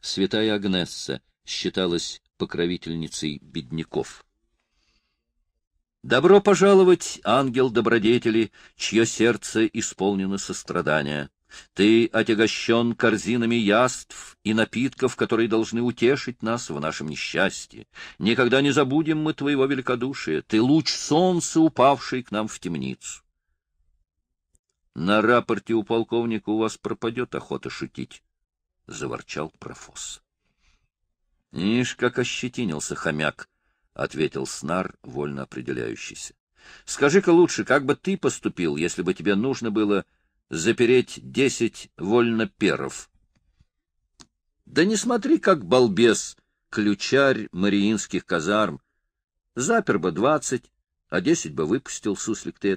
Святая Агнесса считалась покровительницей бедняков. Добро пожаловать, ангел добродетели, чье сердце исполнено сострадания. Ты отягощен корзинами яств и напитков, которые должны утешить нас в нашем несчастье. Никогда не забудем мы твоего великодушия. Ты луч солнца, упавший к нам в темницу. На рапорте у полковника у вас пропадет охота шутить, — заворчал профос. Ишь, как ощетинился хомяк! — ответил Снар, вольно определяющийся. — Скажи-ка лучше, как бы ты поступил, если бы тебе нужно было запереть десять вольноперов? — Да не смотри, как балбес, ключарь мариинских казарм. Запер бы двадцать, а десять бы выпустил, суслик ты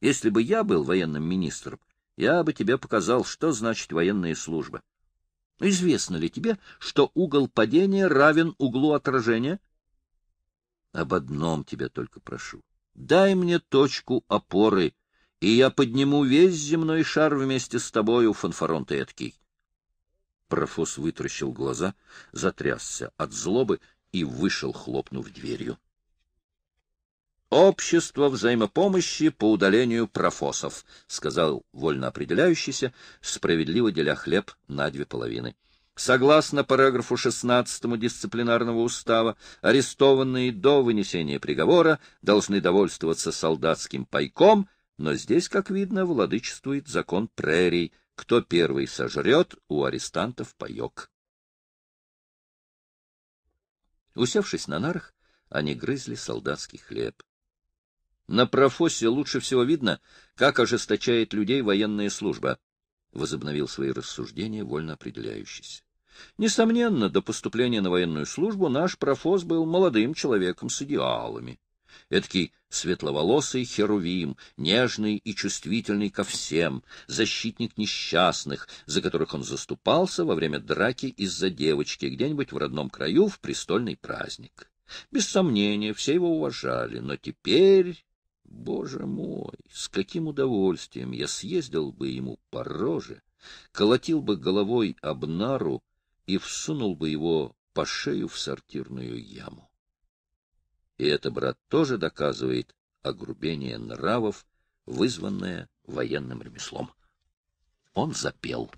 Если бы я был военным министром, я бы тебе показал, что значит военная служба. Известно ли тебе, что угол падения равен углу отражения? — об одном тебя только прошу. Дай мне точку опоры, и я подниму весь земной шар вместе с тобою, фанфарон ты эткий. Профос вытращил глаза, затрясся от злобы и вышел, хлопнув дверью. «Общество взаимопомощи по удалению профосов», — сказал вольно определяющийся, справедливо деля хлеб на две половины. Согласно параграфу 16 дисциплинарного устава, арестованные до вынесения приговора должны довольствоваться солдатским пайком, но здесь, как видно, владычествует закон прерий. Кто первый сожрет, у арестантов паек. Усевшись на нарах, они грызли солдатский хлеб. На профосе лучше всего видно, как ожесточает людей военная служба, — возобновил свои рассуждения вольно определяющийся. Несомненно, до поступления на военную службу наш профос был молодым человеком с идеалами. Эдакий светловолосый херувим, нежный и чувствительный ко всем, защитник несчастных, за которых он заступался во время драки из-за девочки где-нибудь в родном краю в престольный праздник. Без сомнения, все его уважали, но теперь... Боже мой, с каким удовольствием я съездил бы ему по роже, колотил бы головой об нару, и всунул бы его по шею в сортирную яму. И это, брат, тоже доказывает огрубение нравов, вызванное военным ремеслом. Он запел.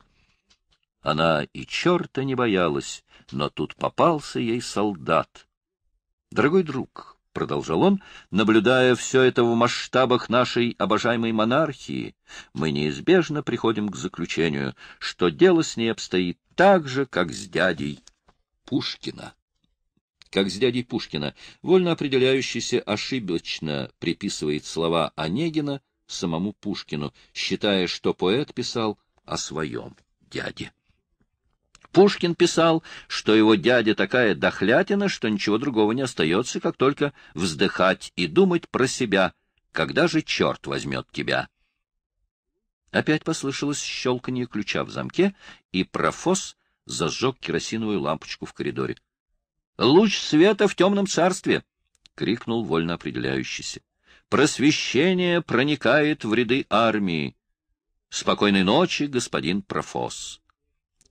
Она и черта не боялась, но тут попался ей солдат. «Дорогой друг», — продолжал он, — «наблюдая все это в масштабах нашей обожаемой монархии, мы неизбежно приходим к заключению, что дело с ней обстоит так же, как с дядей Пушкина. Как с дядей Пушкина, вольно определяющийся ошибочно приписывает слова Онегина самому Пушкину, считая, что поэт писал о своем дяде. Пушкин писал, что его дядя такая дохлятина, что ничего другого не остается, как только вздыхать и думать про себя, когда же черт возьмет тебя. Опять послышалось щелканье ключа в замке, и профос зажег керосиновую лампочку в коридоре. — Луч света в темном царстве! — крикнул вольно определяющийся. — Просвещение проникает в ряды армии. Спокойной ночи, господин профос.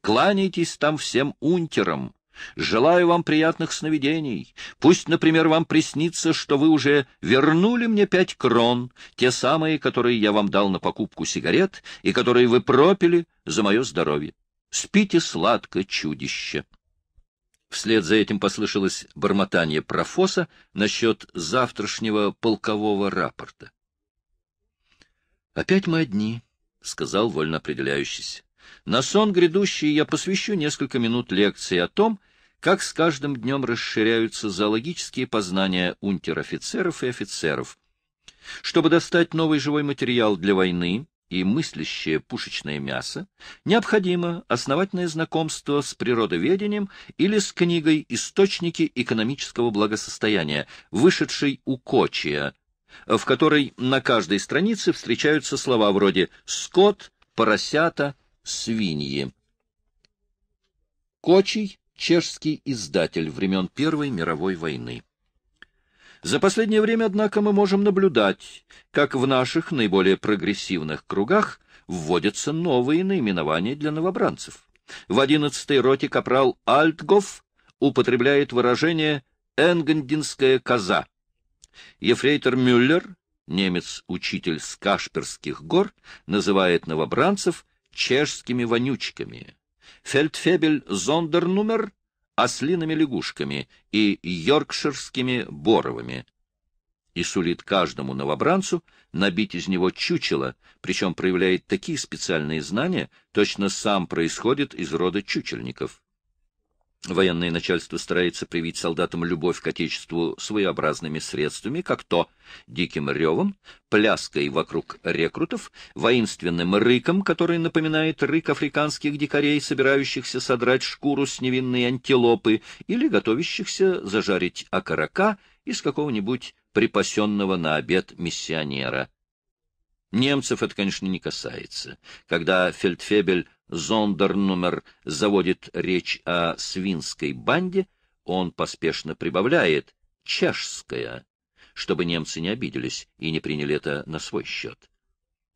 Кланяйтесь там всем унтерам, Желаю вам приятных сновидений. Пусть, например, вам приснится, что вы уже вернули мне пять крон, те самые, которые я вам дал на покупку сигарет и которые вы пропили за мое здоровье. Спите сладко, чудище. Вслед за этим послышалось бормотание профоса насчет завтрашнего полкового рапорта. «Опять мы одни», — сказал вольно определяющийся. «На сон грядущий я посвящу несколько минут лекции о том, как с каждым днем расширяются зоологические познания унтер-офицеров и офицеров. Чтобы достать новый живой материал для войны и мыслящее пушечное мясо, необходимо основательное знакомство с природоведением или с книгой «Источники экономического благосостояния», вышедшей у Кочия, в которой на каждой странице встречаются слова вроде «скот», «поросята», «свиньи». Кочий чешский издатель времен Первой мировой войны. За последнее время, однако, мы можем наблюдать, как в наших наиболее прогрессивных кругах вводятся новые наименования для новобранцев. В одиннадцатой роте капрал Альтгоф употребляет выражение «энгендинская коза». Ефрейтор Мюллер, немец-учитель с Кашперских гор, называет новобранцев чешскими вонючками фельдфебель Зондернумер ослиными лягушками и йоркширскими боровыми и сулит каждому новобранцу набить из него чучело, причем проявляет такие специальные знания, точно сам происходит из рода чучельников. Военное начальство старается привить солдатам любовь к Отечеству своеобразными средствами, как то диким ревом, пляской вокруг рекрутов, воинственным рыком, который напоминает рык африканских дикарей, собирающихся содрать шкуру с невинной антилопы или готовящихся зажарить окорока из какого-нибудь припасенного на обед миссионера. Немцев это, конечно, не касается. Когда фельдфебель Зондернумер заводит речь о свинской банде, он поспешно прибавляет «чешская», чтобы немцы не обиделись и не приняли это на свой счет.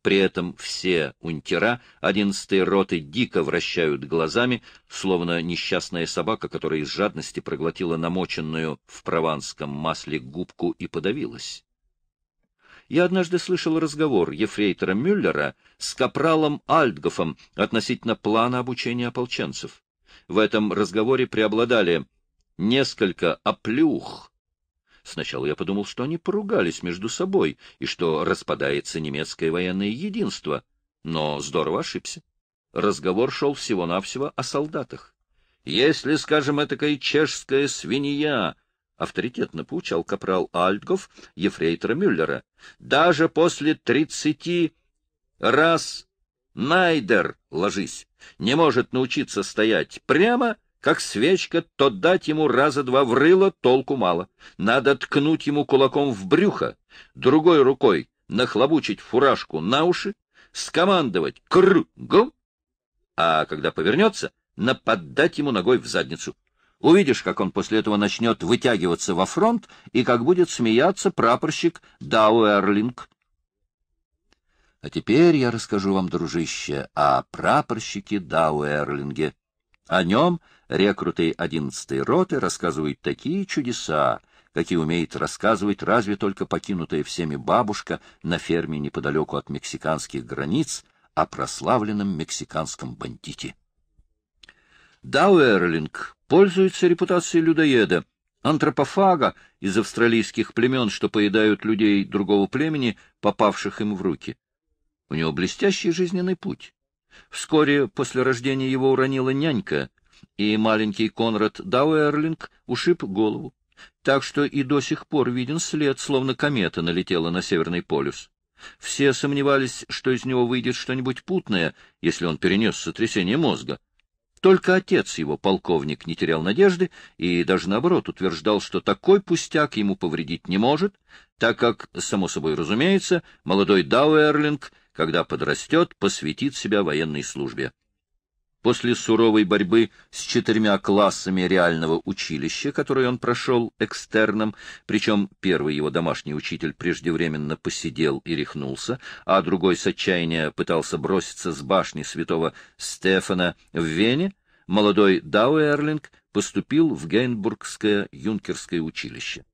При этом все унтера одиннадцатой роты дико вращают глазами, словно несчастная собака, которая из жадности проглотила намоченную в прованском масле губку и подавилась. Я однажды слышал разговор ефрейтора Мюллера с капралом Альдгофом относительно плана обучения ополченцев. В этом разговоре преобладали несколько оплюх. Сначала я подумал, что они поругались между собой и что распадается немецкое военное единство, но здорово ошибся. Разговор шел всего-навсего о солдатах. Если, скажем, этакая чешская свинья авторитетно поучал капрал Альтгов ефрейтора Мюллера. «Даже после тридцати раз Найдер, ложись, не может научиться стоять прямо, как свечка, то дать ему раза два в рыло толку мало. Надо ткнуть ему кулаком в брюхо, другой рукой нахлобучить фуражку на уши, скомандовать «кру-гу», гм», а когда повернется, нападать ему ногой в задницу. Увидишь, как он после этого начнет вытягиваться во фронт и как будет смеяться прапорщик Дауэрлинг. А теперь я расскажу вам, дружище, о прапорщике Дауэрлинге. О нем рекруты 11-й роты рассказывают такие чудеса, какие умеет рассказывать разве только покинутая всеми бабушка на ферме неподалеку от мексиканских границ о прославленном мексиканском бандите. Дауэрлинг пользуется репутацией людоеда, антропофага из австралийских племен, что поедают людей другого племени, попавших им в руки. У него блестящий жизненный путь. Вскоре после рождения его уронила нянька, и маленький Конрад Дауэрлинг ушиб голову. Так что и до сих пор виден след, словно комета налетела на Северный полюс. Все сомневались, что из него выйдет что-нибудь путное, если он перенес сотрясение мозга. Только отец его, полковник, не терял надежды и даже наоборот утверждал, что такой пустяк ему повредить не может, так как, само собой разумеется, молодой Дауэрлинг, когда подрастет, посвятит себя военной службе. После суровой борьбы с четырьмя классами реального училища, которое он прошел экстерном, причем первый его домашний учитель преждевременно посидел и рехнулся, а другой с отчаяния пытался броситься с башни святого Стефана в Вене, молодой Дауэрлинг поступил в Гейнбургское юнкерское училище.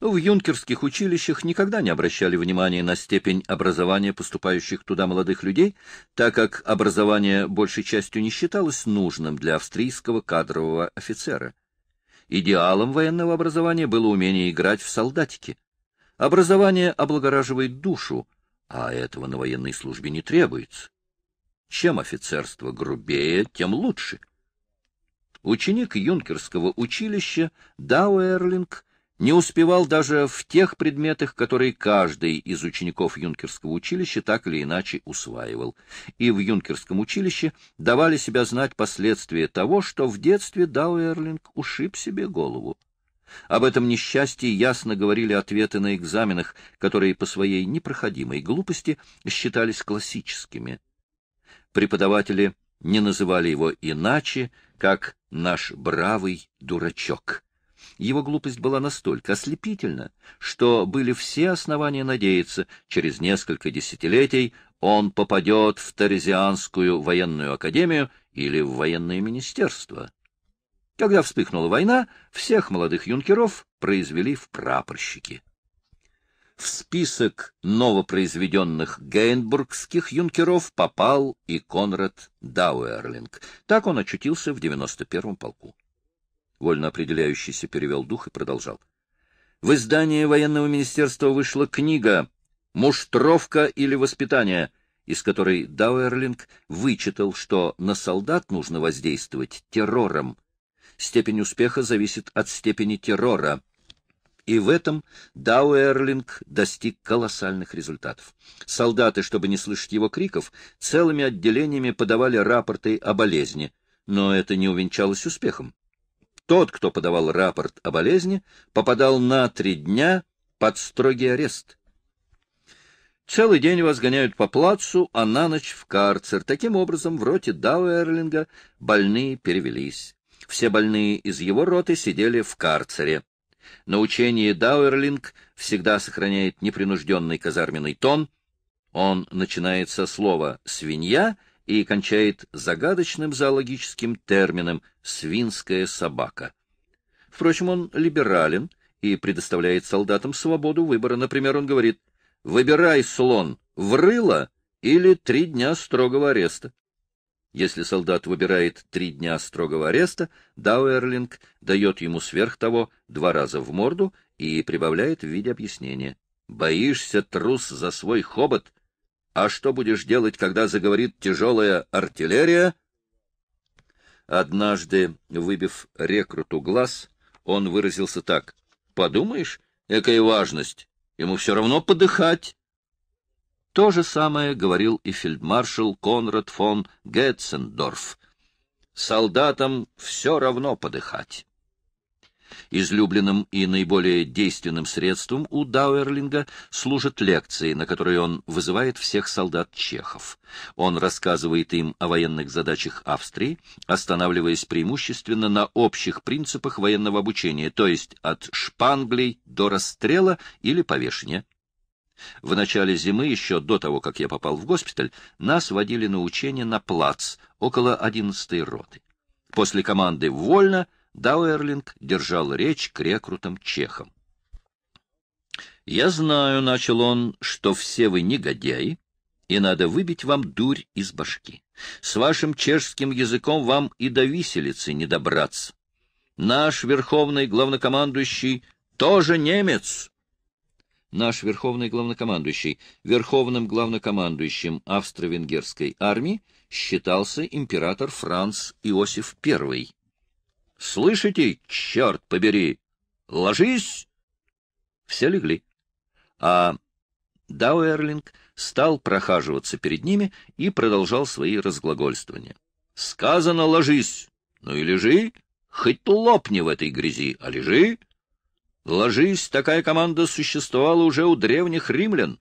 Ну, в юнкерских училищах никогда не обращали внимания на степень образования поступающих туда молодых людей, так как образование большей частью не считалось нужным для австрийского кадрового офицера. Идеалом военного образования было умение играть в солдатики. Образование облагораживает душу, а этого на военной службе не требуется. Чем офицерство грубее, тем лучше. Ученик юнкерского училища Дауэрлинг – не успевал даже в тех предметах, которые каждый из учеников юнкерского училища так или иначе усваивал. И в юнкерском училище давали себя знать последствия того, что в детстве Дауэрлинг ушиб себе голову. Об этом несчастье ясно говорили ответы на экзаменах, которые по своей непроходимой глупости считались классическими. Преподаватели не называли его иначе, как «наш бравый дурачок» его глупость была настолько ослепительна, что были все основания надеяться, через несколько десятилетий он попадет в Торезианскую военную академию или в военное министерство. Когда вспыхнула война, всех молодых юнкеров произвели в прапорщики. В список новопроизведенных гейнбургских юнкеров попал и Конрад Дауэрлинг. Так он очутился в 91-м полку. Вольно определяющийся перевел дух и продолжал. В издание военного министерства вышла книга «Муштровка или воспитание», из которой Дауэрлинг вычитал, что на солдат нужно воздействовать террором. Степень успеха зависит от степени террора. И в этом Дауэрлинг достиг колоссальных результатов. Солдаты, чтобы не слышать его криков, целыми отделениями подавали рапорты о болезни, но это не увенчалось успехом. Тот, кто подавал рапорт о болезни, попадал на три дня под строгий арест. Целый день возгоняют по плацу, а на ночь в карцер. Таким образом, в роте Дауэрлинга больные перевелись. Все больные из его роты сидели в карцере. На учении Дауэрлинг всегда сохраняет непринужденный казарменный тон. Он начинает со слова «свинья» и кончает загадочным зоологическим термином «свинская собака». Впрочем, он либерален и предоставляет солдатам свободу выбора. Например, он говорит «Выбирай, слон, в рыло или три дня строгого ареста». Если солдат выбирает три дня строгого ареста, Дауэрлинг дает ему сверх того два раза в морду и прибавляет в виде объяснения. «Боишься, трус, за свой хобот? А что будешь делать, когда заговорит тяжелая артиллерия? Однажды, выбив рекруту глаз, он выразился так. Подумаешь, экая важность, ему все равно подыхать. То же самое говорил и фельдмаршал Конрад фон Гетцендорф. Солдатам все равно подыхать. Излюбленным и наиболее действенным средством у Дауэрлинга служат лекции, на которые он вызывает всех солдат чехов. Он рассказывает им о военных задачах Австрии, останавливаясь преимущественно на общих принципах военного обучения, то есть от шпанглей до расстрела или повешения. В начале зимы, еще до того, как я попал в госпиталь, нас водили на учение на плац, около одиннадцатой роты. После команды «Вольно» Дауэрлинг держал речь к рекрутам-чехам. «Я знаю, — начал он, — что все вы негодяи, и надо выбить вам дурь из башки. С вашим чешским языком вам и до виселицы не добраться. Наш верховный главнокомандующий тоже немец!» Наш верховный главнокомандующий, верховным главнокомандующим австро-венгерской армии считался император Франц Иосиф I. Слышите, черт побери! Ложись!» Все легли. А Дауэрлинг стал прохаживаться перед ними и продолжал свои разглагольствования. «Сказано, ложись! Ну и лежи! Хоть лопни в этой грязи, а лежи!» «Ложись!» — такая команда существовала уже у древних римлян.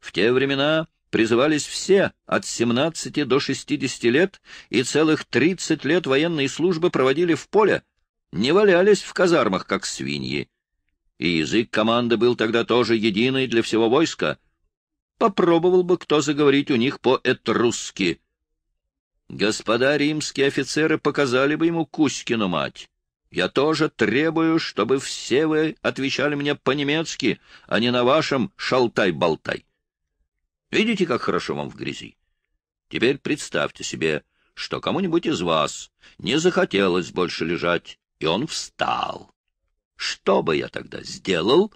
В те времена призывались все от 17 до 60 лет, и целых 30 лет военной службы проводили в поле, не валялись в казармах, как свиньи. И язык команды был тогда тоже единый для всего войска. Попробовал бы кто заговорить у них по-этрусски. Господа римские офицеры показали бы ему Кузькину мать. Я тоже требую, чтобы все вы отвечали мне по-немецки, а не на вашем шалтай-болтай. Видите, как хорошо вам в грязи? Теперь представьте себе, что кому-нибудь из вас не захотелось больше лежать, и он встал. Что бы я тогда сделал?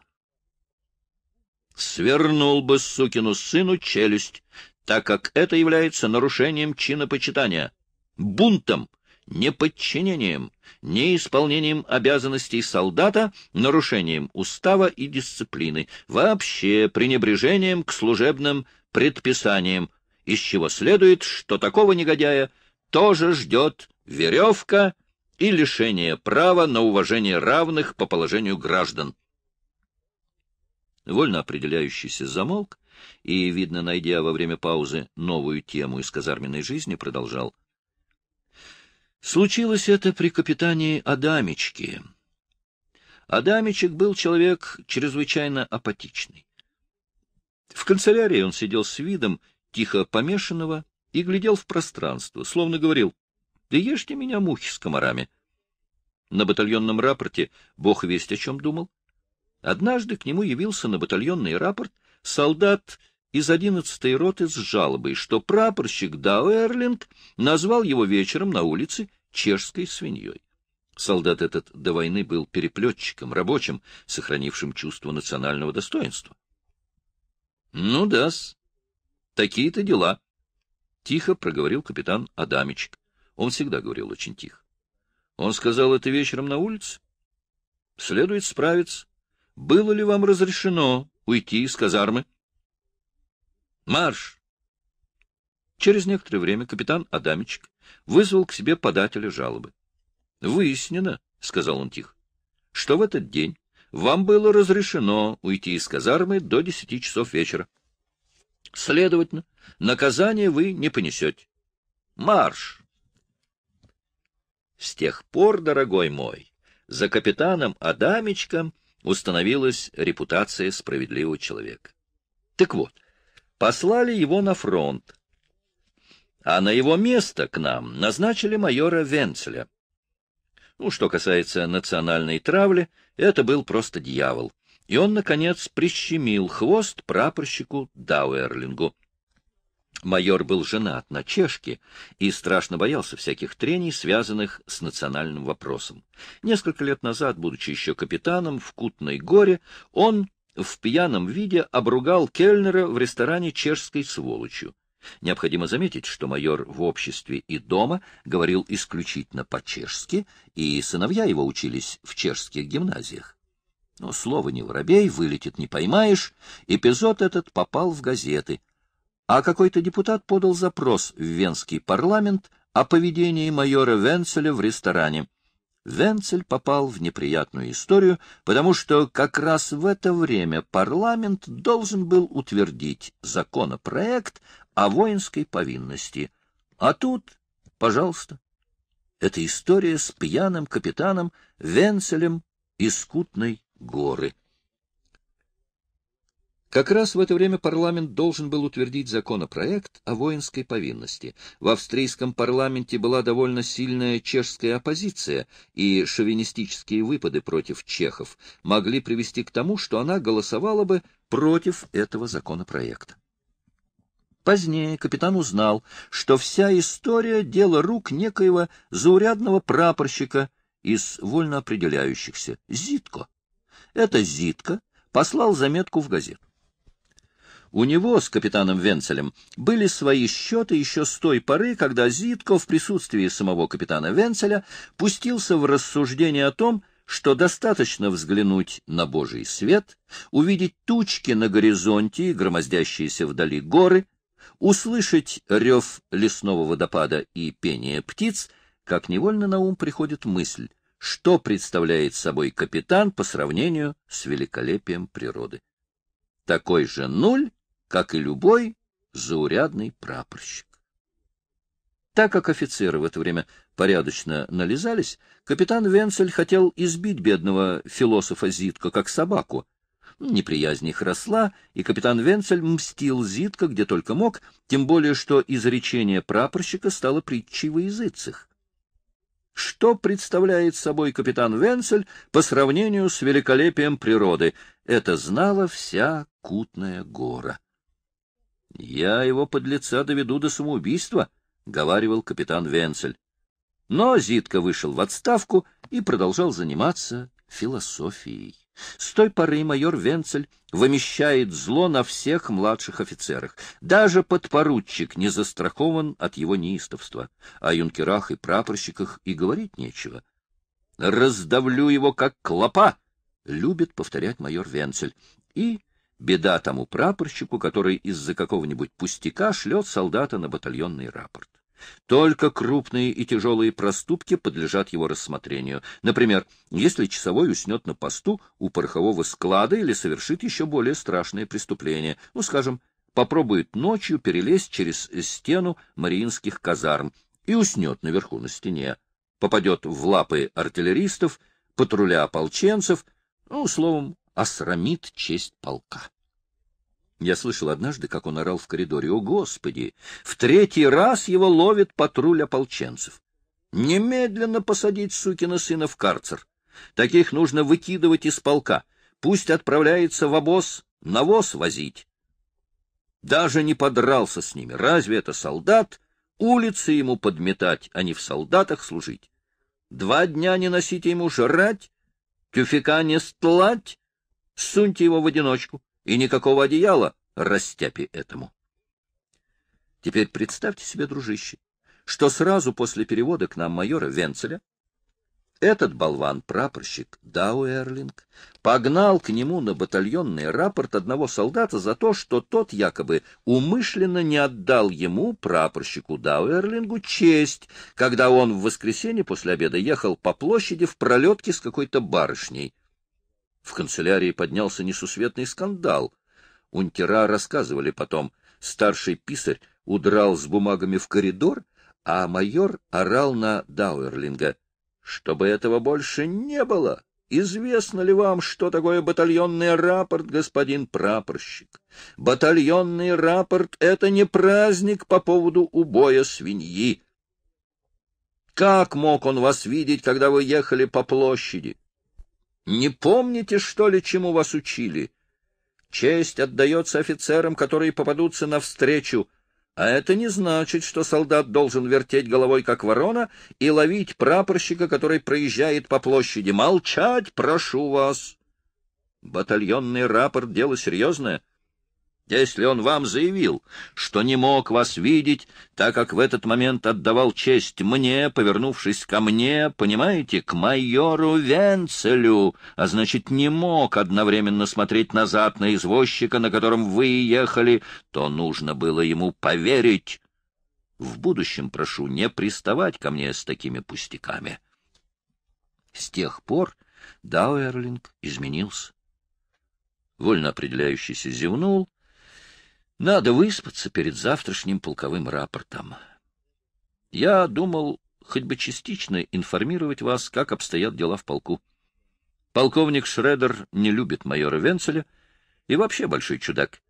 Свернул бы сукину сыну челюсть, так как это является нарушением чина почитания, бунтом, неподчинением, неисполнением обязанностей солдата, нарушением устава и дисциплины, вообще пренебрежением к служебным обязанностям предписанием, из чего следует, что такого негодяя тоже ждет веревка и лишение права на уважение равных по положению граждан. Вольно определяющийся замолк и, видно, найдя во время паузы новую тему из казарменной жизни, продолжал. Случилось это при капитане Адамечки. Адамичек был человек чрезвычайно апатичный. В канцелярии он сидел с видом тихо помешанного и глядел в пространство, словно говорил «Да ешьте меня, мухи с комарами». На батальонном рапорте бог весть о чем думал. Однажды к нему явился на батальонный рапорт солдат из одиннадцатой роты с жалобой, что прапорщик Дауэрлинг назвал его вечером на улице чешской свиньей. Солдат этот до войны был переплетчиком, рабочим, сохранившим чувство национального достоинства. — Ну да-с, такие-то дела, — тихо проговорил капитан Адамич. Он всегда говорил очень тихо. Он сказал это вечером на улице. — Следует справиться. Было ли вам разрешено уйти из казармы? — Марш! Через некоторое время капитан Адамичек вызвал к себе подателя жалобы. — Выяснено, — сказал он тихо, — что в этот день вам было разрешено уйти из казармы до десяти часов вечера. Следовательно, наказание вы не понесете. Марш! С тех пор, дорогой мой, за капитаном Адамичком установилась репутация справедливого человека. Так вот, послали его на фронт, а на его место к нам назначили майора Венцеля. Ну, что касается национальной травли, это был просто дьявол. И он, наконец, прищемил хвост прапорщику Дауэрлингу. Майор был женат на чешке и страшно боялся всяких трений, связанных с национальным вопросом. Несколько лет назад, будучи еще капитаном в Кутной горе, он в пьяном виде обругал кельнера в ресторане чешской сволочью. Необходимо заметить, что майор в обществе и дома говорил исключительно по-чешски, и сыновья его учились в чешских гимназиях. Но слово «не воробей» вылетит не поймаешь, эпизод этот попал в газеты. А какой-то депутат подал запрос в Венский парламент о поведении майора Венцеля в ресторане. Венцель попал в неприятную историю, потому что как раз в это время парламент должен был утвердить законопроект о воинской повинности. А тут, пожалуйста, это история с пьяным капитаном Венцелем из Кутной горы. Как раз в это время парламент должен был утвердить законопроект о воинской повинности. В австрийском парламенте была довольно сильная чешская оппозиция, и шовинистические выпады против чехов могли привести к тому, что она голосовала бы против этого законопроекта. Позднее капитан узнал, что вся история — дело рук некоего заурядного прапорщика из вольно определяющихся — Зитко. Это Зитко послал заметку в газету. У него с капитаном Венцелем были свои счеты еще с той поры, когда Зитко в присутствии самого капитана Венцеля пустился в рассуждение о том, что достаточно взглянуть на Божий свет, увидеть тучки на горизонте и громоздящиеся вдали горы — услышать рев лесного водопада и пение птиц, как невольно на ум приходит мысль, что представляет собой капитан по сравнению с великолепием природы. Такой же нуль, как и любой заурядный прапорщик. Так как офицеры в это время порядочно нализались, капитан Венцель хотел избить бедного философа Зитко как собаку, Неприязнь их росла, и капитан Венцель мстил Зитко где только мог, тем более что изречение прапорщика стало притчей во языцах. Что представляет собой капитан Венцель по сравнению с великолепием природы? Это знала вся Кутная гора. — Я его под лица доведу до самоубийства, — говаривал капитан Венцель. Но Зитка вышел в отставку и продолжал заниматься философией. С той поры майор Венцель вымещает зло на всех младших офицерах. Даже подпоручик не застрахован от его неистовства. О юнкерах и прапорщиках и говорить нечего. «Раздавлю его, как клопа!» — любит повторять майор Венцель. И беда тому прапорщику, который из-за какого-нибудь пустяка шлет солдата на батальонный рапорт. Только крупные и тяжелые проступки подлежат его рассмотрению. Например, если часовой уснет на посту у порохового склада или совершит еще более страшное преступление, ну, скажем, попробует ночью перелезть через стену мариинских казарм и уснет наверху на стене, попадет в лапы артиллеристов, патруля ополченцев, ну, словом, осрамит честь полка. Я слышал однажды, как он орал в коридоре. «О, Господи! В третий раз его ловит патруль ополченцев! Немедленно посадить сукина сына в карцер! Таких нужно выкидывать из полка! Пусть отправляется в обоз навоз возить!» Даже не подрался с ними. Разве это солдат? Улицы ему подметать, а не в солдатах служить. Два дня не носите ему жрать, тюфика не стлать, суньте его в одиночку и никакого одеяла растяпи этому. Теперь представьте себе, дружище, что сразу после перевода к нам майора Венцеля этот болван-прапорщик Дауэрлинг погнал к нему на батальонный рапорт одного солдата за то, что тот якобы умышленно не отдал ему, прапорщику Дауэрлингу, честь, когда он в воскресенье после обеда ехал по площади в пролетке с какой-то барышней. В канцелярии поднялся несусветный скандал. Унтера рассказывали потом. Старший писарь удрал с бумагами в коридор, а майор орал на Дауэрлинга. «Чтобы этого больше не было! Известно ли вам, что такое батальонный рапорт, господин прапорщик? Батальонный рапорт — это не праздник по поводу убоя свиньи!» Как мог он вас видеть, когда вы ехали по площади? Не помните, что ли, чему вас учили? Честь отдается офицерам, которые попадутся навстречу, а это не значит, что солдат должен вертеть головой, как ворона, и ловить прапорщика, который проезжает по площади. Молчать, прошу вас! Батальонный рапорт — дело серьезное. Если он вам заявил, что не мог вас видеть, так как в этот момент отдавал честь мне, повернувшись ко мне, понимаете, к майору Венцелю, а значит, не мог одновременно смотреть назад на извозчика, на котором вы ехали, то нужно было ему поверить. В будущем прошу не приставать ко мне с такими пустяками. С тех пор Дауэрлинг изменился. Вольно определяющийся зевнул — надо выспаться перед завтрашним полковым рапортом. Я думал хоть бы частично информировать вас, как обстоят дела в полку. Полковник Шредер не любит майора Венцеля и вообще большой чудак.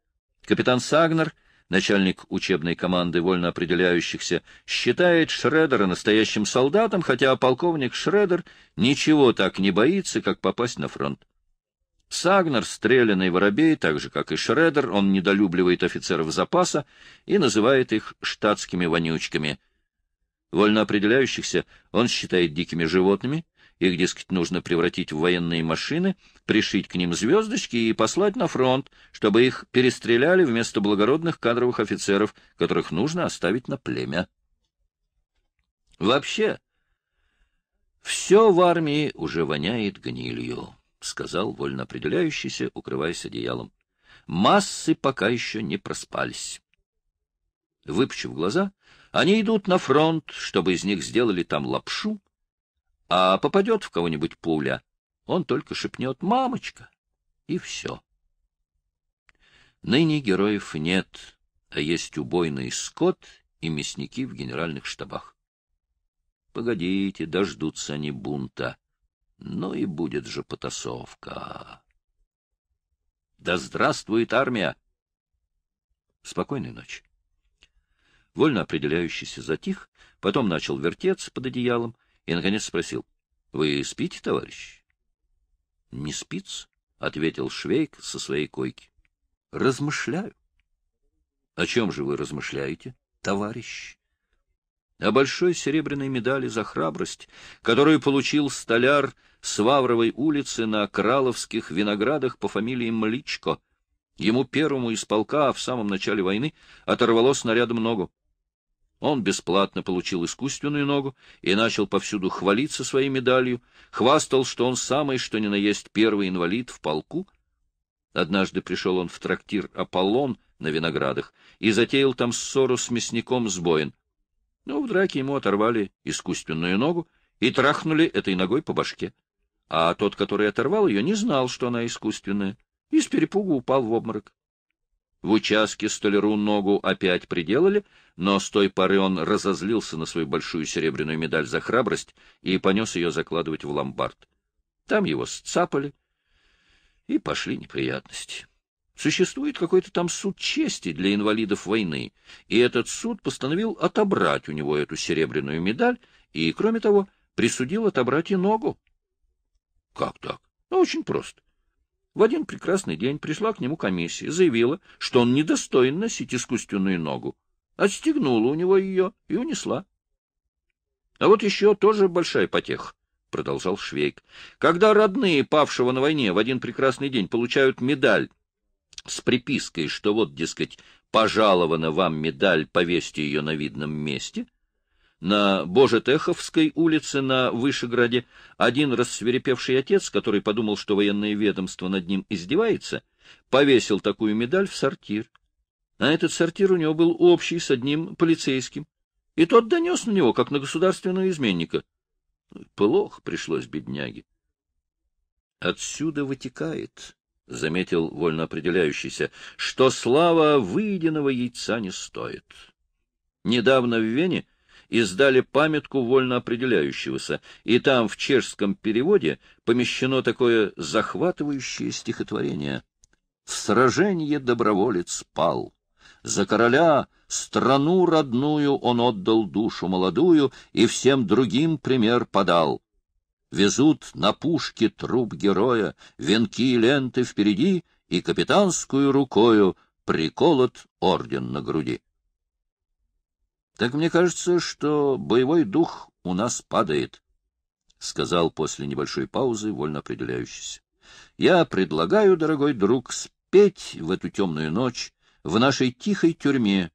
Капитан Сагнер, начальник учебной команды вольно определяющихся, считает Шредера настоящим солдатом, хотя полковник Шредер ничего так не боится, как попасть на фронт. Сагнер — стрелянный воробей, так же, как и Шредер, он недолюбливает офицеров запаса и называет их штатскими вонючками. Вольно определяющихся он считает дикими животными, их, дескать, нужно превратить в военные машины, пришить к ним звездочки и послать на фронт, чтобы их перестреляли вместо благородных кадровых офицеров, которых нужно оставить на племя. Вообще, все в армии уже воняет гнилью. — сказал вольно определяющийся, укрываясь одеялом. — Массы пока еще не проспались. Выпучив глаза, они идут на фронт, чтобы из них сделали там лапшу, а попадет в кого-нибудь пуля, он только шепнет «мамочка» и все. Ныне героев нет, а есть убойный скот и мясники в генеральных штабах. Погодите, дождутся они бунта. Ну и будет же потасовка. Да здравствует армия! Спокойной ночи. Вольно определяющийся затих, потом начал вертеться под одеялом и, наконец, спросил. — Вы спите, товарищ? — Не спиц, ответил Швейк со своей койки. — Размышляю. — О чем же вы размышляете, товарищ? — О большой серебряной медали за храбрость, которую получил столяр с Вавровой улицы на Краловских виноградах по фамилии Мличко. Ему первому из полка а в самом начале войны оторвало снарядом ногу. Он бесплатно получил искусственную ногу и начал повсюду хвалиться своей медалью, хвастал, что он самый, что ни на есть, первый инвалид в полку. Однажды пришел он в трактир «Аполлон» на Виноградах и затеял там ссору с мясником с Но ну, в драке ему оторвали искусственную ногу и трахнули этой ногой по башке а тот, который оторвал ее, не знал, что она искусственная, и с перепугу упал в обморок. В участке столяру ногу опять приделали, но с той поры он разозлился на свою большую серебряную медаль за храбрость и понес ее закладывать в ломбард. Там его сцапали, и пошли неприятности. Существует какой-то там суд чести для инвалидов войны, и этот суд постановил отобрать у него эту серебряную медаль и, кроме того, присудил отобрать и ногу. — Как так? — Ну, очень просто. В один прекрасный день пришла к нему комиссия, заявила, что он недостоин носить искусственную ногу. Отстегнула у него ее и унесла. — А вот еще тоже большая потеха. — продолжал Швейк. — Когда родные павшего на войне в один прекрасный день получают медаль с припиской, что вот, дескать, пожалована вам медаль, повесьте ее на видном месте, — на Божетеховской улице на Вышеграде один рассверепевший отец, который подумал, что военное ведомство над ним издевается, повесил такую медаль в сортир. А этот сортир у него был общий с одним полицейским. И тот донес на него, как на государственного изменника. Плохо пришлось бедняге. Отсюда вытекает, — заметил вольно определяющийся, — что слава выеденного яйца не стоит. Недавно в Вене издали памятку вольно определяющегося, и там в чешском переводе помещено такое захватывающее стихотворение. «В сраженье доброволец пал. За короля страну родную он отдал душу молодую и всем другим пример подал. Везут на пушке труп героя, венки и ленты впереди, и капитанскую рукою приколот орден на груди так мне кажется, что боевой дух у нас падает, — сказал после небольшой паузы вольно определяющийся. — Я предлагаю, дорогой друг, спеть в эту темную ночь в нашей тихой тюрьме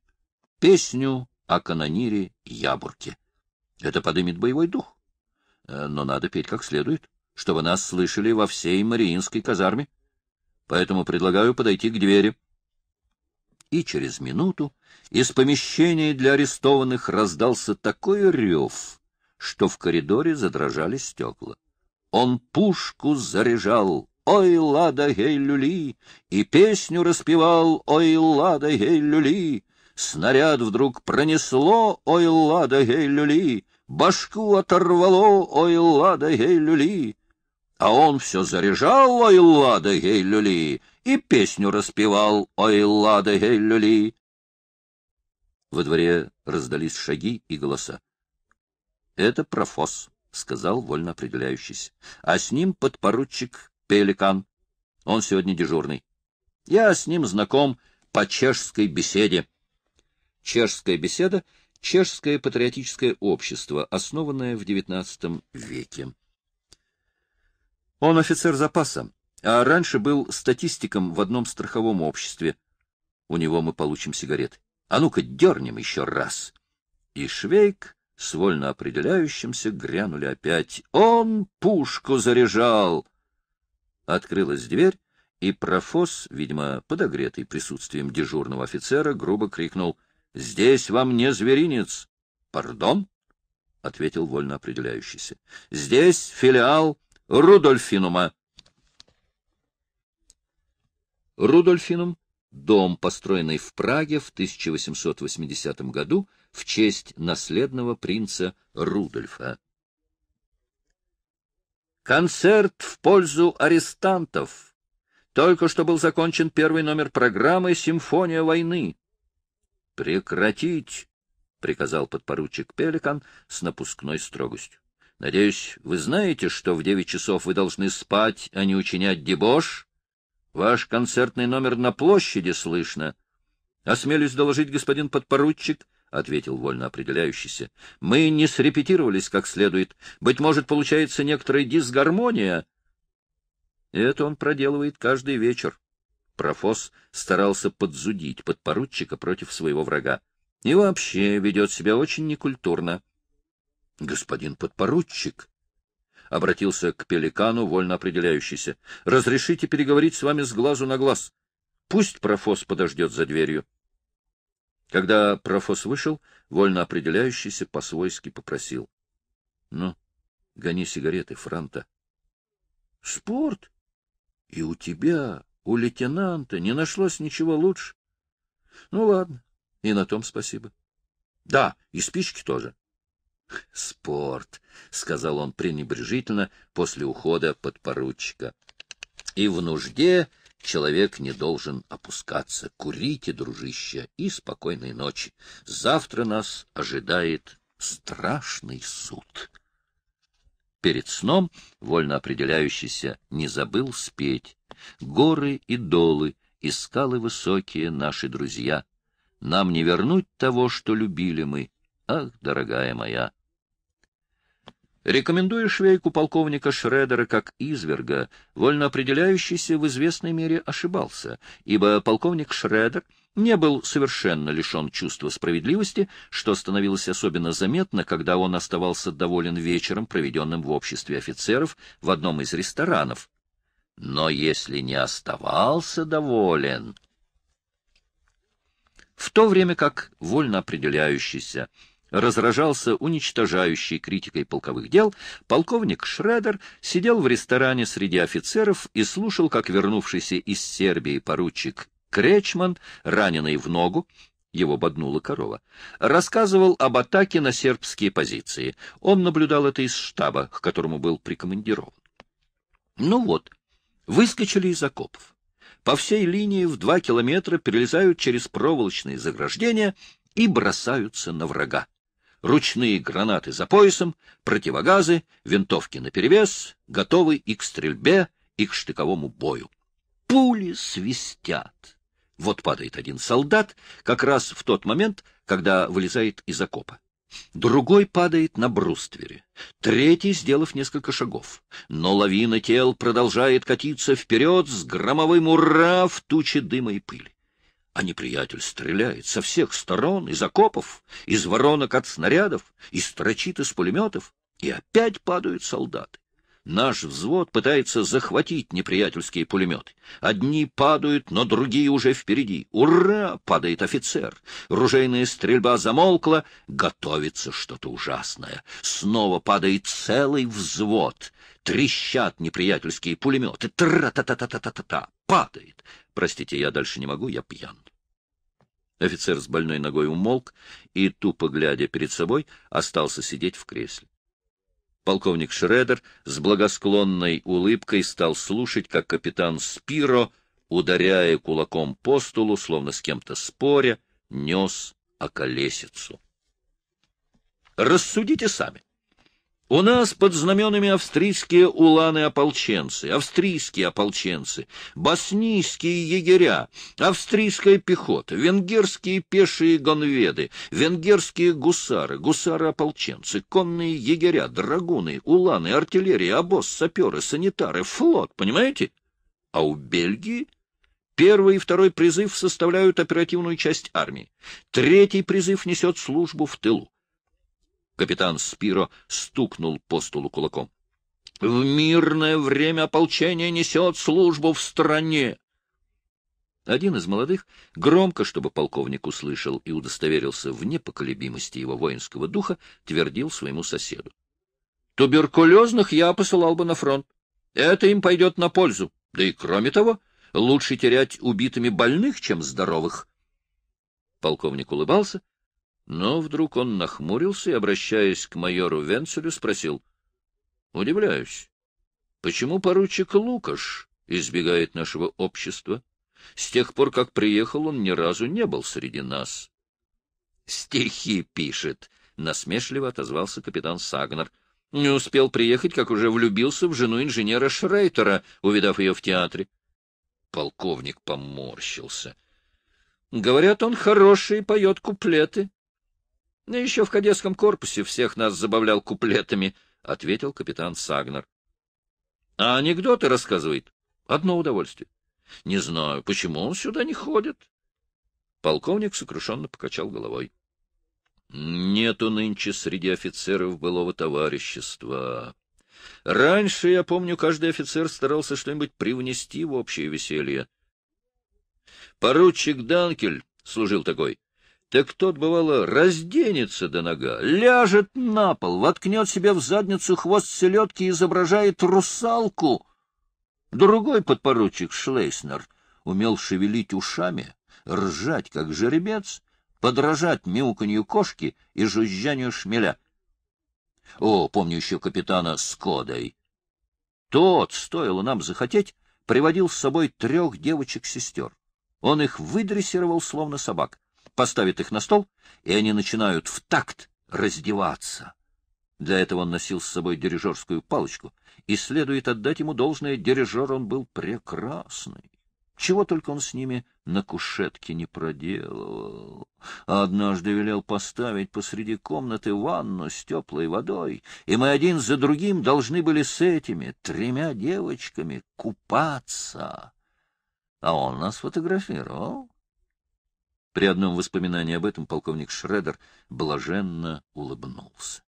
песню о канонире Ябурке. Это подымет боевой дух. Э, но надо петь как следует, чтобы нас слышали во всей Мариинской казарме. Поэтому предлагаю подойти к двери. И через минуту из помещения для арестованных раздался такой рев, что в коридоре задрожали стекла. Он пушку заряжал, ой, лада, гей, люли, и песню распевал, ой, лада, гей, люли. Снаряд вдруг пронесло, ой, лада, гей, люли, башку оторвало, ой, лада, гей, люли. А он все заряжал, ой, лада, гей, люли, и песню распевал, ой, лада, гей, люли. Во дворе раздались шаги и голоса. — Это профос, — сказал вольно определяющийся. — А с ним подпоручик Пеликан. Он сегодня дежурный. Я с ним знаком по чешской беседе. Чешская беседа — чешское патриотическое общество, основанное в XIX веке. Он офицер запаса, а раньше был статистиком в одном страховом обществе. У него мы получим сигареты. А ну-ка, дернем еще раз. И Швейк с вольно определяющимся грянули опять. Он пушку заряжал! Открылась дверь, и профос, видимо, подогретый присутствием дежурного офицера, грубо крикнул «Здесь вам не зверинец!» «Пардон?» — ответил вольно определяющийся. «Здесь филиал Рудольфинума». Рудольфинум дом, построенный в Праге в 1880 году в честь наследного принца Рудольфа. Концерт в пользу арестантов. Только что был закончен первый номер программы «Симфония войны». «Прекратить!» — приказал подпоручик Пеликан с напускной строгостью. «Надеюсь, вы знаете, что в девять часов вы должны спать, а не учинять дебош?» Ваш концертный номер на площади слышно. — Осмелюсь доложить, господин подпоручик, — ответил вольно определяющийся. — Мы не срепетировались как следует. Быть может, получается некоторая дисгармония. Это он проделывает каждый вечер. Профос старался подзудить подпоручика против своего врага. И вообще ведет себя очень некультурно. — Господин подпоручик, — обратился к пеликану, вольно определяющийся. — Разрешите переговорить с вами с глазу на глаз. Пусть профос подождет за дверью. Когда профос вышел, вольно определяющийся по-свойски попросил. — Ну, гони сигареты, Франта. — Спорт? И у тебя, у лейтенанта, не нашлось ничего лучше? — Ну, ладно, и на том спасибо. — Да, и спички тоже. «Спорт», — сказал он пренебрежительно после ухода подпоручика. «И в нужде человек не должен опускаться. Курите, дружище, и спокойной ночи. Завтра нас ожидает страшный суд». Перед сном, вольно определяющийся, не забыл спеть. «Горы и долы, и скалы высокие наши друзья. Нам не вернуть того, что любили мы» Ах, дорогая моя! Рекомендую швейку полковника Шредера как изверга, вольно определяющийся в известной мере ошибался, ибо полковник Шредер не был совершенно лишен чувства справедливости, что становилось особенно заметно, когда он оставался доволен вечером, проведенным в обществе офицеров в одном из ресторанов. Но если не оставался доволен... В то время как вольно определяющийся разражался уничтожающей критикой полковых дел, полковник Шредер сидел в ресторане среди офицеров и слушал, как вернувшийся из Сербии поручик Кречман, раненый в ногу, его боднула корова, рассказывал об атаке на сербские позиции. Он наблюдал это из штаба, к которому был прикомандирован. Ну вот, выскочили из окопов. По всей линии в два километра перелезают через проволочные заграждения и бросаются на врага ручные гранаты за поясом, противогазы, винтовки наперевес, готовы и к стрельбе, и к штыковому бою. Пули свистят. Вот падает один солдат, как раз в тот момент, когда вылезает из окопа. Другой падает на бруствере, третий, сделав несколько шагов. Но лавина тел продолжает катиться вперед с громовым ура в туче дыма и пыли. А неприятель стреляет со всех сторон, из окопов, из воронок от снарядов, и строчит из пулеметов, и опять падают солдаты. Наш взвод пытается захватить неприятельские пулеметы. Одни падают, но другие уже впереди. «Ура!» — падает офицер. Ружейная стрельба замолкла. Готовится что-то ужасное. Снова падает целый взвод. Трещат неприятельские пулеметы. Тра-та-та-та-та-та-та. Падает. Простите, я дальше не могу, я пьян. Офицер с больной ногой умолк и, тупо глядя перед собой, остался сидеть в кресле. Полковник Шредер с благосклонной улыбкой стал слушать, как капитан Спиро, ударяя кулаком по стулу, словно с кем-то споря, нес околесицу. «Рассудите сами», у нас под знаменами австрийские уланы-ополченцы, австрийские ополченцы, боснийские егеря, австрийская пехота, венгерские пешие гонведы, венгерские гусары, гусары-ополченцы, конные егеря, драгуны, уланы, артиллерия, обоз, саперы, санитары, флот, понимаете? А у Бельгии Первый и второй призыв составляют оперативную часть армии. Третий призыв несет службу в тылу. Капитан Спиро стукнул по столу кулаком. — В мирное время ополчение несет службу в стране. Один из молодых, громко, чтобы полковник услышал и удостоверился в непоколебимости его воинского духа, твердил своему соседу. — Туберкулезных я посылал бы на фронт. Это им пойдет на пользу. Да и кроме того, лучше терять убитыми больных, чем здоровых. Полковник улыбался но вдруг он нахмурился и, обращаясь к майору Венцелю, спросил. — Удивляюсь, почему поручик Лукаш избегает нашего общества? С тех пор, как приехал, он ни разу не был среди нас. — Стихи пишет, — насмешливо отозвался капитан Сагнер. Не успел приехать, как уже влюбился в жену инженера Шрейтера, увидав ее в театре. Полковник поморщился. — Говорят, он хороший и поет куплеты. — Да еще в кадетском корпусе всех нас забавлял куплетами, — ответил капитан Сагнер. — А анекдоты рассказывает. Одно удовольствие. Не знаю, почему он сюда не ходит. Полковник сокрушенно покачал головой. — Нету нынче среди офицеров былого товарищества. Раньше, я помню, каждый офицер старался что-нибудь привнести в общее веселье. Поручик Данкель служил такой — так тот, бывало, разденется до нога, ляжет на пол, воткнет себе в задницу хвост селедки и изображает русалку. Другой подпоручик Шлейснер умел шевелить ушами, ржать, как жеребец, подражать мяуканью кошки и жужжанию шмеля. О, помню еще капитана Скодой. Тот, стоило нам захотеть, приводил с собой трех девочек-сестер. Он их выдрессировал, словно собак поставит их на стол, и они начинают в такт раздеваться. Для этого он носил с собой дирижерскую палочку, и следует отдать ему должное, дирижер он был прекрасный. Чего только он с ними на кушетке не проделывал. А однажды велел поставить посреди комнаты ванну с теплой водой, и мы один за другим должны были с этими тремя девочками купаться. А он нас фотографировал. При одном воспоминании об этом полковник Шредер блаженно улыбнулся.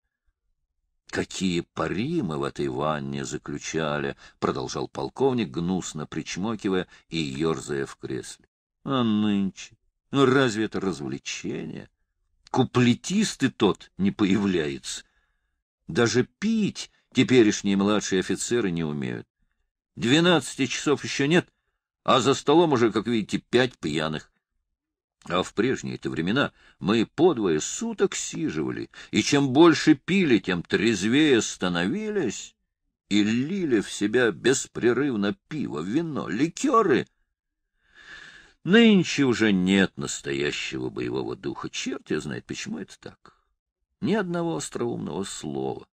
«Какие пари мы в этой ванне заключали!» — продолжал полковник, гнусно причмокивая и ерзая в кресле. «А нынче? Разве это развлечение? Куплетист и тот не появляется. Даже пить теперешние младшие офицеры не умеют. Двенадцати часов еще нет, а за столом уже, как видите, пять пьяных. А в прежние-то времена мы подвое суток сиживали, и чем больше пили, тем трезвее становились и лили в себя беспрерывно пиво, вино, ликеры. Нынче уже нет настоящего боевого духа. Черт я знает, почему это так. Ни одного остроумного слова.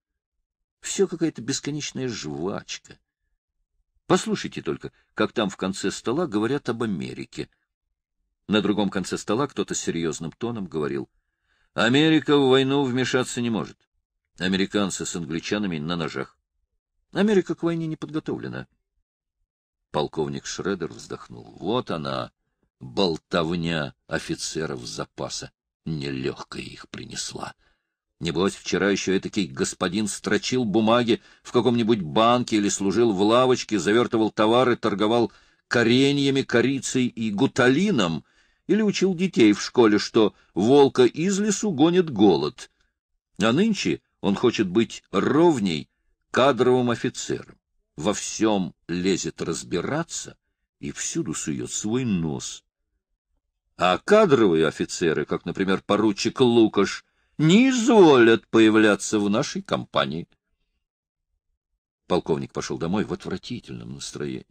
Все какая-то бесконечная жвачка. Послушайте только, как там в конце стола говорят об Америке — на другом конце стола кто-то серьезным тоном говорил. «Америка в войну вмешаться не может. Американцы с англичанами на ножах. Америка к войне не подготовлена». Полковник Шредер вздохнул. «Вот она, болтовня офицеров запаса. Нелегкая их принесла». Небось, вчера еще этакий господин строчил бумаги в каком-нибудь банке или служил в лавочке, завертывал товары, торговал кореньями, корицей и гуталином, или учил детей в школе, что волка из лесу гонит голод. А нынче он хочет быть ровней кадровым офицером, во всем лезет разбираться и всюду сует свой нос. А кадровые офицеры, как, например, поручик Лукаш, не изволят появляться в нашей компании. Полковник пошел домой в отвратительном настроении.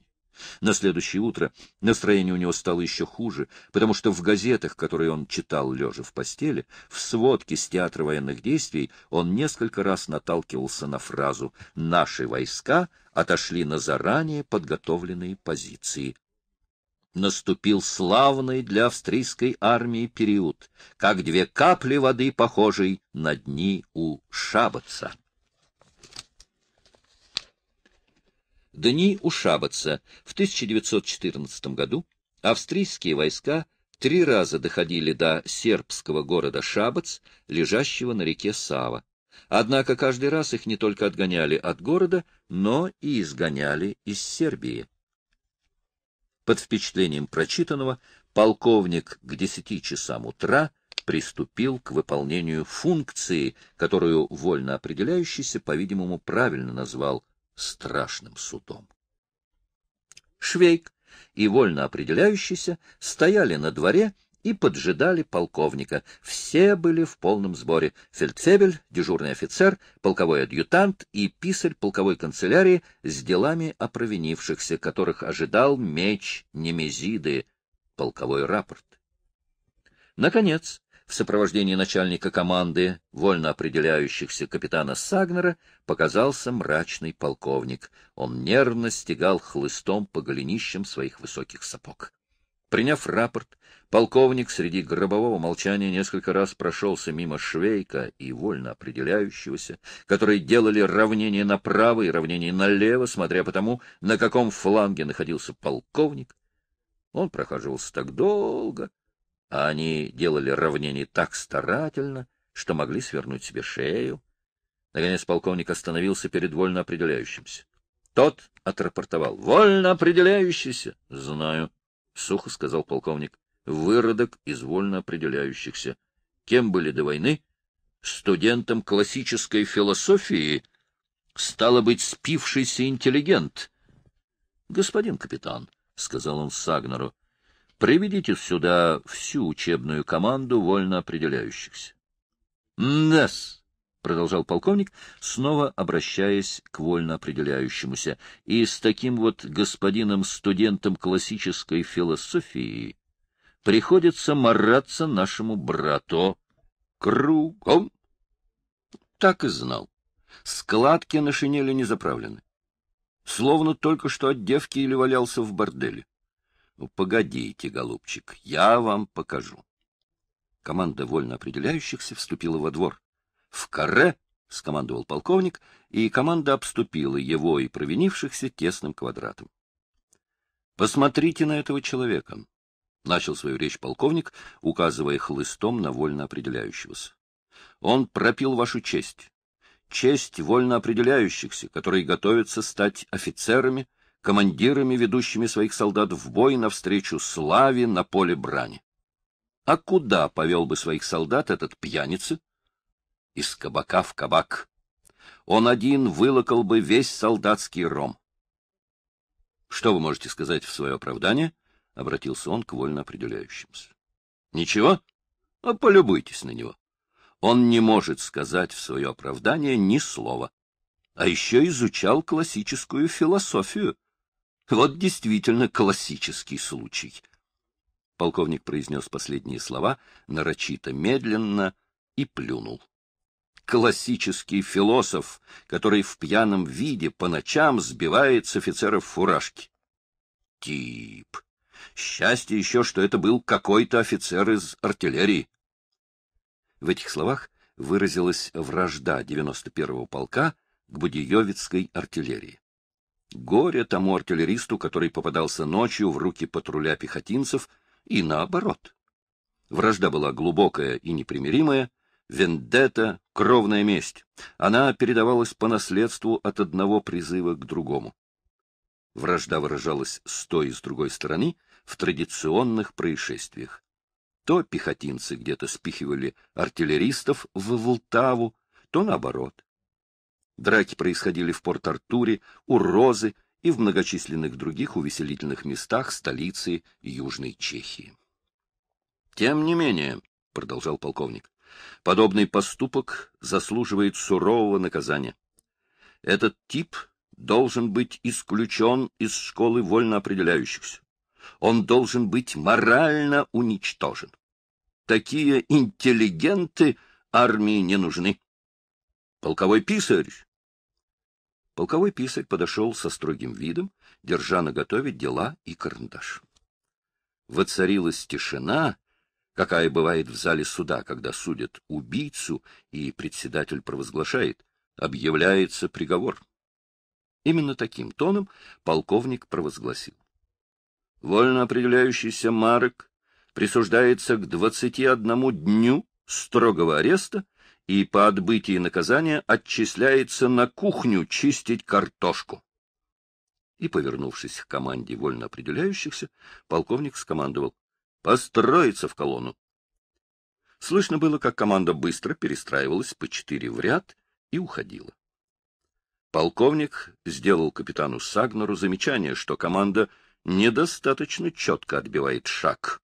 На следующее утро настроение у него стало еще хуже, потому что в газетах, которые он читал лежа в постели, в сводке с театра военных действий он несколько раз наталкивался на фразу «Наши войска отошли на заранее подготовленные позиции». Наступил славный для австрийской армии период, как две капли воды, похожей на дни у Шабаца. дни у Шабаца в 1914 году австрийские войска три раза доходили до сербского города Шабац, лежащего на реке Сава. Однако каждый раз их не только отгоняли от города, но и изгоняли из Сербии. Под впечатлением прочитанного полковник к десяти часам утра приступил к выполнению функции, которую вольно определяющийся, по-видимому, правильно назвал страшным сутом. Швейк и вольно определяющийся стояли на дворе и поджидали полковника. Все были в полном сборе. Фельдфебель, дежурный офицер, полковой адъютант и писарь полковой канцелярии с делами опровинившихся, которых ожидал меч Немезиды, полковой рапорт. Наконец, в сопровождении начальника команды, вольно определяющихся капитана Сагнера, показался мрачный полковник. Он нервно стегал хлыстом по голенищам своих высоких сапог. Приняв рапорт, полковник среди гробового молчания несколько раз прошелся мимо Швейка и вольно определяющегося, которые делали равнение направо и равнение налево, смотря по тому, на каком фланге находился полковник. Он прохаживался так долго, а они делали равнение так старательно, что могли свернуть себе шею. Наконец полковник остановился перед вольно определяющимся. Тот отрапортовал. — Вольно определяющийся! — Знаю, — сухо сказал полковник. — Выродок из вольно определяющихся. Кем были до войны? Студентом классической философии? Стало быть, спившийся интеллигент. — Господин капитан, — сказал он Сагнеру, Приведите сюда всю учебную команду вольно определяющихся. Нас, продолжал полковник, снова обращаясь к вольно определяющемуся, и с таким вот господином-студентом классической философии приходится мараться нашему брату кругом. Так и знал. Складки на шинели не заправлены. Словно только что от девки или валялся в борделе. Ну, погодите, голубчик, я вам покажу. Команда вольно определяющихся вступила во двор. В каре — скомандовал полковник, и команда обступила его и провинившихся тесным квадратом. «Посмотрите на этого человека», — начал свою речь полковник, указывая хлыстом на вольно определяющегося. «Он пропил вашу честь, честь вольно определяющихся, которые готовятся стать офицерами, командирами, ведущими своих солдат в бой навстречу славе на поле брани. А куда повел бы своих солдат этот пьяница? Из кабака в кабак. Он один вылокал бы весь солдатский ром. — Что вы можете сказать в свое оправдание? — обратился он к вольно определяющимся. — Ничего? А полюбуйтесь на него. Он не может сказать в свое оправдание ни слова. А еще изучал классическую философию — вот действительно классический случай. Полковник произнес последние слова, нарочито, медленно и плюнул. Классический философ, который в пьяном виде по ночам сбивает с офицеров фуражки. Тип. Счастье еще, что это был какой-то офицер из артиллерии. В этих словах выразилась вражда 91-го полка к Будиевицкой артиллерии. Горе тому артиллеристу, который попадался ночью в руки патруля пехотинцев, и наоборот. Вражда была глубокая и непримиримая, вендетта — кровная месть. Она передавалась по наследству от одного призыва к другому. Вражда выражалась с той и с другой стороны в традиционных происшествиях. То пехотинцы где-то спихивали артиллеристов в Волтаву, то наоборот. Драки происходили в Порт-Артуре, у Розы и в многочисленных других увеселительных местах столицы Южной Чехии. «Тем не менее», — продолжал полковник, — «подобный поступок заслуживает сурового наказания. Этот тип должен быть исключен из школы вольноопределяющихся. Он должен быть морально уничтожен. Такие интеллигенты армии не нужны. Полковой писарь Полковой писарь подошел со строгим видом, держа наготове дела и карандаш. Воцарилась тишина, какая бывает в зале суда, когда судят убийцу, и председатель провозглашает «объявляется приговор». Именно таким тоном полковник провозгласил. Вольно определяющийся Марок присуждается к двадцати одному дню строгого ареста и по отбытии наказания отчисляется на кухню чистить картошку. И, повернувшись к команде вольно определяющихся, полковник скомандовал «Построиться в колонну!». Слышно было, как команда быстро перестраивалась по четыре в ряд и уходила. Полковник сделал капитану Сагнеру замечание, что команда недостаточно четко отбивает шаг,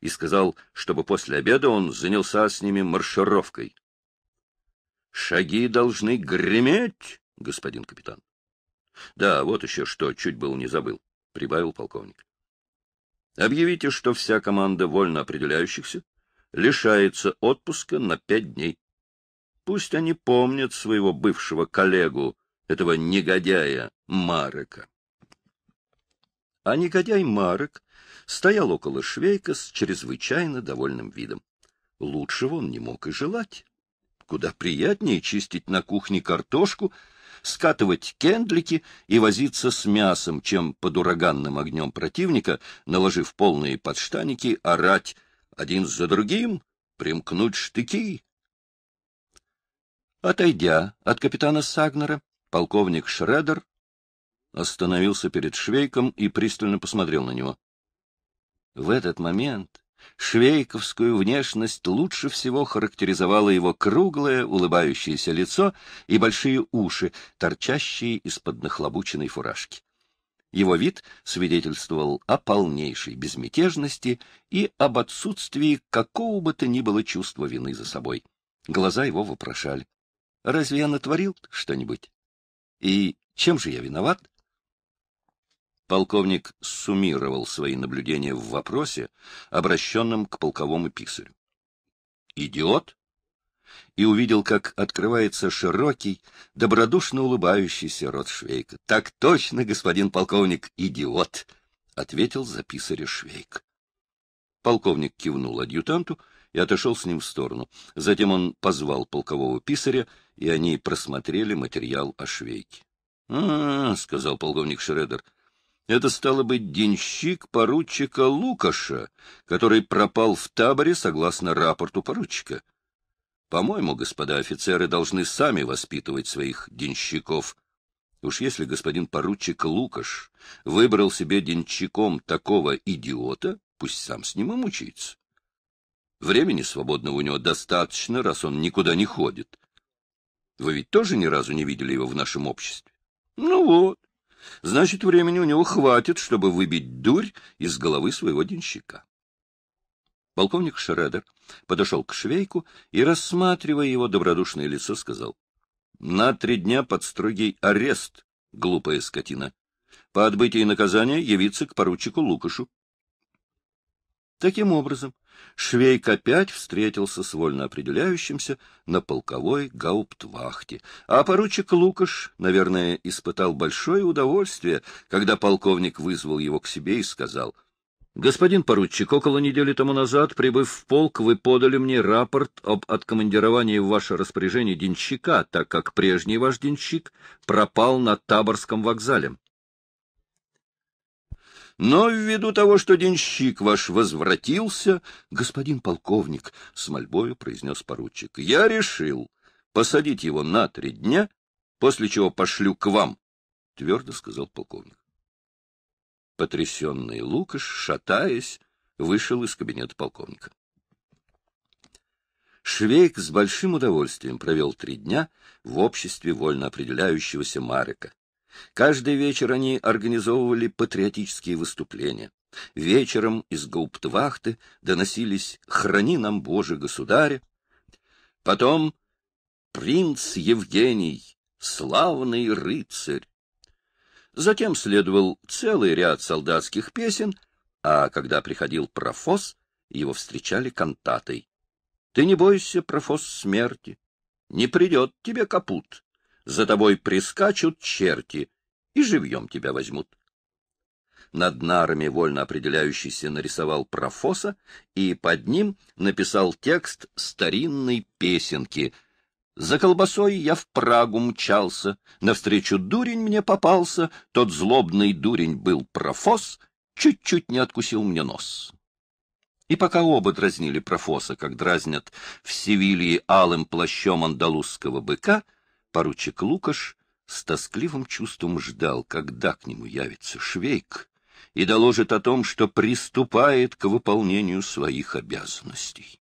и сказал, чтобы после обеда он занялся с ними маршировкой. Шаги должны греметь, господин капитан. Да, вот еще что, чуть был не забыл, прибавил полковник. Объявите, что вся команда вольно определяющихся лишается отпуска на пять дней. Пусть они помнят своего бывшего коллегу, этого негодяя Марека. А негодяй Марек стоял около Швейка с чрезвычайно довольным видом. Лучшего он не мог и желать. Куда приятнее чистить на кухне картошку, скатывать кендлики и возиться с мясом, чем под ураганным огнем противника, наложив полные подштаники, орать один за другим, примкнуть штыки. Отойдя от капитана Сагнера, полковник Шредер остановился перед Швейком и пристально посмотрел на него. В этот момент Швейковскую внешность лучше всего характеризовало его круглое, улыбающееся лицо и большие уши, торчащие из-под нахлобученной фуражки. Его вид свидетельствовал о полнейшей безмятежности и об отсутствии какого бы то ни было чувства вины за собой. Глаза его вопрошали. «Разве я натворил что-нибудь? И чем же я виноват?» полковник суммировал свои наблюдения в вопросе, обращенном к полковому писарю. «Идиот?» И увидел, как открывается широкий, добродушно улыбающийся рот Швейка. «Так точно, господин полковник, идиот!» — ответил за писаря Швейк. Полковник кивнул адъютанту и отошел с ним в сторону. Затем он позвал полкового писаря, и они просмотрели материал о Швейке. — А, — сказал полковник Шредер, это стало быть денщик поручика Лукаша, который пропал в таборе согласно рапорту поручика. По-моему, господа офицеры должны сами воспитывать своих денщиков. Уж если господин поручик Лукаш выбрал себе денщиком такого идиота, пусть сам с ним и мучается. Времени свободного у него достаточно, раз он никуда не ходит. Вы ведь тоже ни разу не видели его в нашем обществе? Ну вот. Значит, времени у него хватит, чтобы выбить дурь из головы своего денщика. Полковник Шредер подошел к швейку и, рассматривая его добродушное лицо, сказал, — На три дня под строгий арест, глупая скотина. По отбытии наказания явиться к поручику Лукашу. Таким образом, Швейк опять встретился с вольно определяющимся на полковой гауптвахте, а поручик Лукаш, наверное, испытал большое удовольствие, когда полковник вызвал его к себе и сказал — Господин поручик, около недели тому назад, прибыв в полк, вы подали мне рапорт об откомандировании в ваше распоряжение денщика, так как прежний ваш денщик пропал на Таборском вокзале. Но ввиду того, что денщик ваш возвратился, господин полковник, — с мольбою произнес поручик, — я решил посадить его на три дня, после чего пошлю к вам, — твердо сказал полковник. Потрясенный Лукаш, шатаясь, вышел из кабинета полковника. Швейк с большим удовольствием провел три дня в обществе вольно определяющегося Марека. Каждый вечер они организовывали патриотические выступления. Вечером из гауптвахты доносились «Храни нам, Боже, государя!» Потом «Принц Евгений, славный рыцарь!» Затем следовал целый ряд солдатских песен, а когда приходил профос, его встречали кантатой. «Ты не бойся, профос смерти, не придет тебе капут!» за тобой прискачут черти и живьем тебя возьмут. Над нарами вольно определяющийся нарисовал профоса и под ним написал текст старинной песенки — за колбасой я в Прагу мчался, навстречу дурень мне попался, тот злобный дурень был профос, чуть-чуть не откусил мне нос. И пока оба дразнили профоса, как дразнят в Севилье алым плащом андалузского быка, Поручик Лукаш с тоскливым чувством ждал, когда к нему явится Швейк и доложит о том, что приступает к выполнению своих обязанностей.